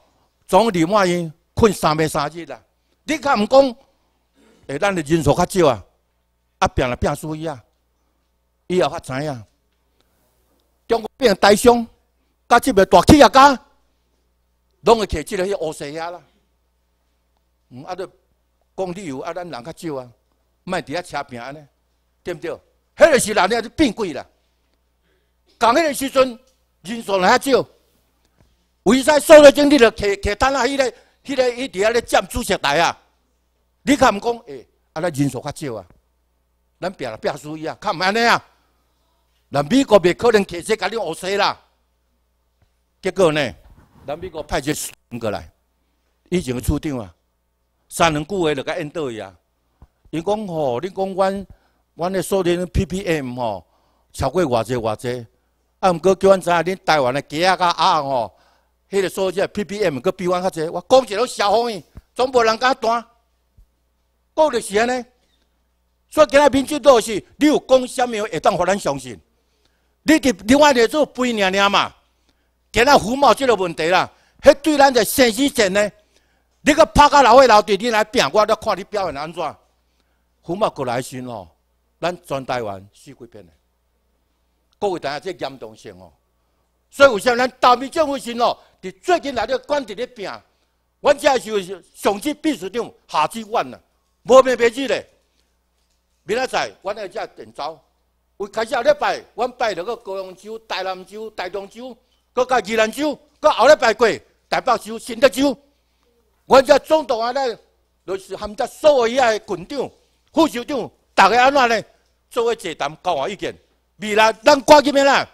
总伫妈因困三眠三日啦。你敢唔讲？哎，咱人数较少啊，啊病来病输伊啊，伊也发财啊。中国变大商，甲即个大企业家，拢会摕个去乌黑遐啦。嗯，啊都讲旅游啊，咱人较少啊，卖遐下吃饼呢，对不对？迄个时阵咧就变贵啦。讲迄个时阵人数也少，为使收了胜利，就提提单啊！迄个、迄个、伊伫啊咧占主席台啊！你看毋讲，哎，啊，那人数较少啊，咱拼变拼输伊啊，看毋安尼啊？咱美国未可能其实甲你学西啦？结果呢？咱美国派一个过来，已经处长啊，三人聚会就甲应到伊啊。伊讲吼，你讲阮。阮嘅数字 P P M 哦，超过偌济偌济，啊，毋过叫阮知影恁台湾嘅鸡啊、甲鸭吼，迄个数字 P P M 佫比阮较济，我讲一都笑疯去，总无人敢当。讲著是安尼，所以今仔民众都是你有讲什么，会当互咱相信？你伫另外一做肥娘娘嘛，今仔胡冒即个问题啦，迄对咱个真死性呢？你个拍到老岁老弟，你来拼，我都看你表现安怎？胡冒过来先哦。咱全台湾四规遍的。各位大家这严重性哦，所以为啥咱大面政府先哦？伫最近来的官地咧病，阮只是上级秘书长下级怨呐，无名别纸咧。明仔载，阮个只点走，有开始后礼拜，阮拜了个高雄州、大南州、大东州，搁家二南州，搁后礼拜过台北州、新德州。阮只总统安咧，就是含只所有遐个群长、副首长，大家安怎咧？作为节谈交换意见，未来咱关心咩啦？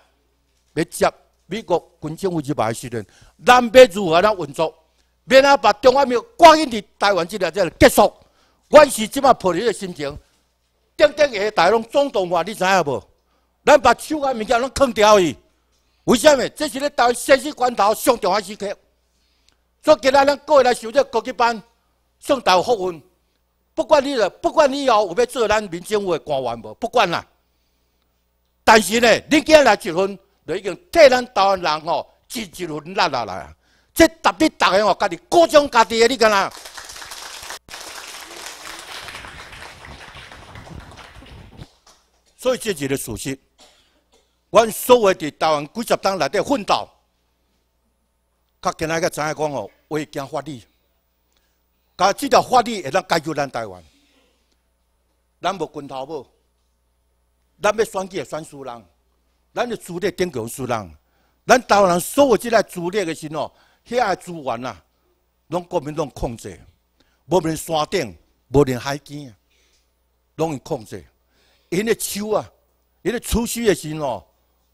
要接美国军机飞入台湾时阵，咱要如何来运作，免啊把中华民国挂印伫台湾这了才结束。阮是即卖抱裂的心情，顶顶下台拢总动员，你知影无？咱把手啊物件拢砍掉去，为虾米？这是咧台湾生死关头上重要时刻。做今仔咱过来受这高级班，上大有好运。不管你了，不管你以后有要做咱民政府的官员无？不管啦。但是呢，你今日来一份，就已经替咱台湾人哦一一份力啦啊，这特别、大个哦，家己顾好家己的，你干哪？所以这就个事实。阮所谓的台湾几十党内底奋斗，较今仔个怎样讲哦？畏惊怕力。噶这条法律会当解决咱台湾，咱无拳头无，咱要选举选输人，咱就主力顶强输人。咱台湾人所有即个主力的时哦，遐个资源啊，拢国民党控制，无连山顶，无连海边，拢控制。因的手啊，因的储蓄的时哦，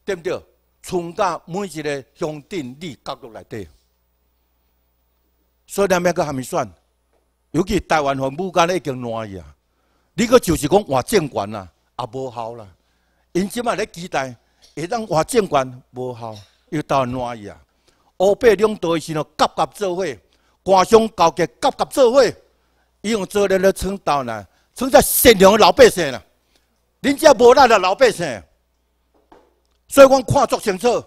对不对？村甲每一个乡镇里角落内底，所以咱要阁还没选。尤其台湾和武克已经烂去啊，你可就是讲换政权啦，也无效啦。因即嘛咧期待，会当换政权无效，又倒啊。了。乌白两队是诺夹夹做伙，官商勾结，夹夹做伙。伊用做了咧，称导呢，称在善良的老百姓啦。恁家无赖的老百姓，所以我看作清楚。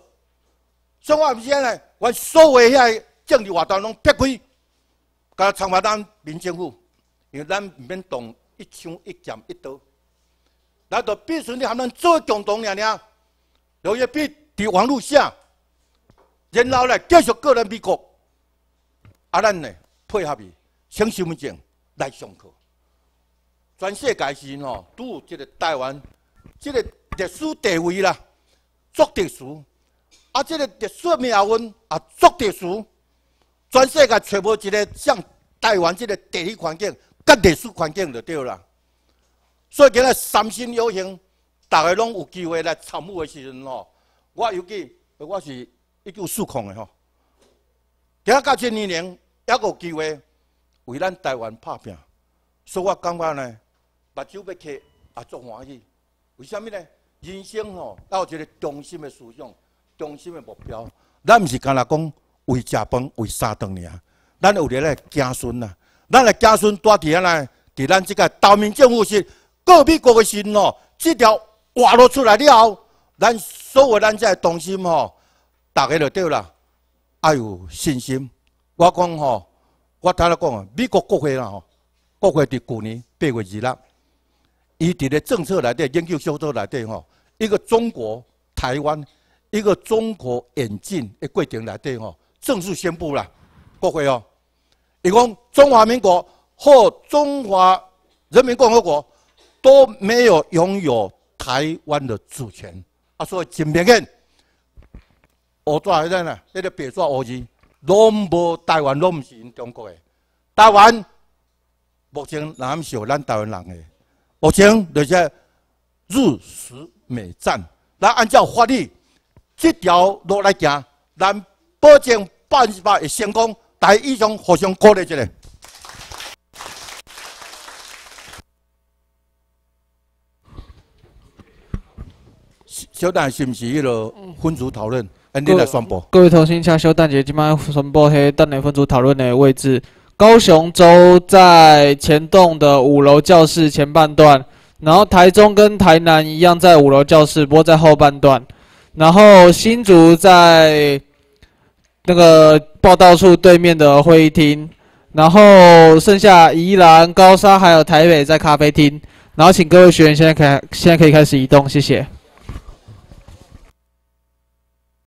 总而是安尼，我所有遐政治活动拢撇开。甲，参话咱民政府，因为咱不免动一枪一剑一刀，那都必须你和咱做共同尔尔，刘一笔伫网络上，然后来继续告人美国，啊，咱呢配合伊，请身份证来上课。全世界是吼，都有这个台湾这个特殊地位啦，作特殊，啊，这个特殊命运啊，作特殊。全世界找无一个像台湾这个地理环境、甲历史环境就对啦。所以今日三省有幸，大家拢有机会来参武的时阵吼，我尤其我是一九四空的吼，今到这年龄还有机会为咱台湾拍拼，所以我感觉呢，目睭要开也足欢喜。为什么呢？人生吼要有一个中心的思想、中心的目标。咱唔是干那讲。为食饭，为三顿尔。咱有叻咧子孙呐，咱个子孙在底下来，伫咱即个岛民政府是告别国个心哦。即条活落出来了，咱所有咱只个同心吼，大家就对啦。要有信心。我讲吼，我听伊讲啊，美国国会啦吼，国会伫旧年八月二六，伊伫咧政策内底研究小组内底吼，一个中国台湾，一个中国演进的过程内底吼。正式宣布了，国会哦。伊讲中华民国或中华人民共和国都没有拥有台湾的主权啊，所以真明显，我做海战呐，那个别说而已，拢无台湾，拢毋是因中国的。台湾目前乃有咱台湾人的，目前就是日、美、战，那按照法律，这条路来行，咱。保证半日吧会成功，大家以上互相鼓励一下。小蛋是毋是迄啰分组讨论，按你来宣布。各位同学，请小蛋姐今马要宣布，黑蛋蛋分组讨论的位置。高雄州在前栋的五楼教室前半段，然后台中跟台南一样在五楼教室播在后半段，然后新竹在。那个报道处对面的会议厅，然后剩下宜兰、高沙还有台北在咖啡厅，然后请各位学员现在开，现在可以开始移动，谢谢。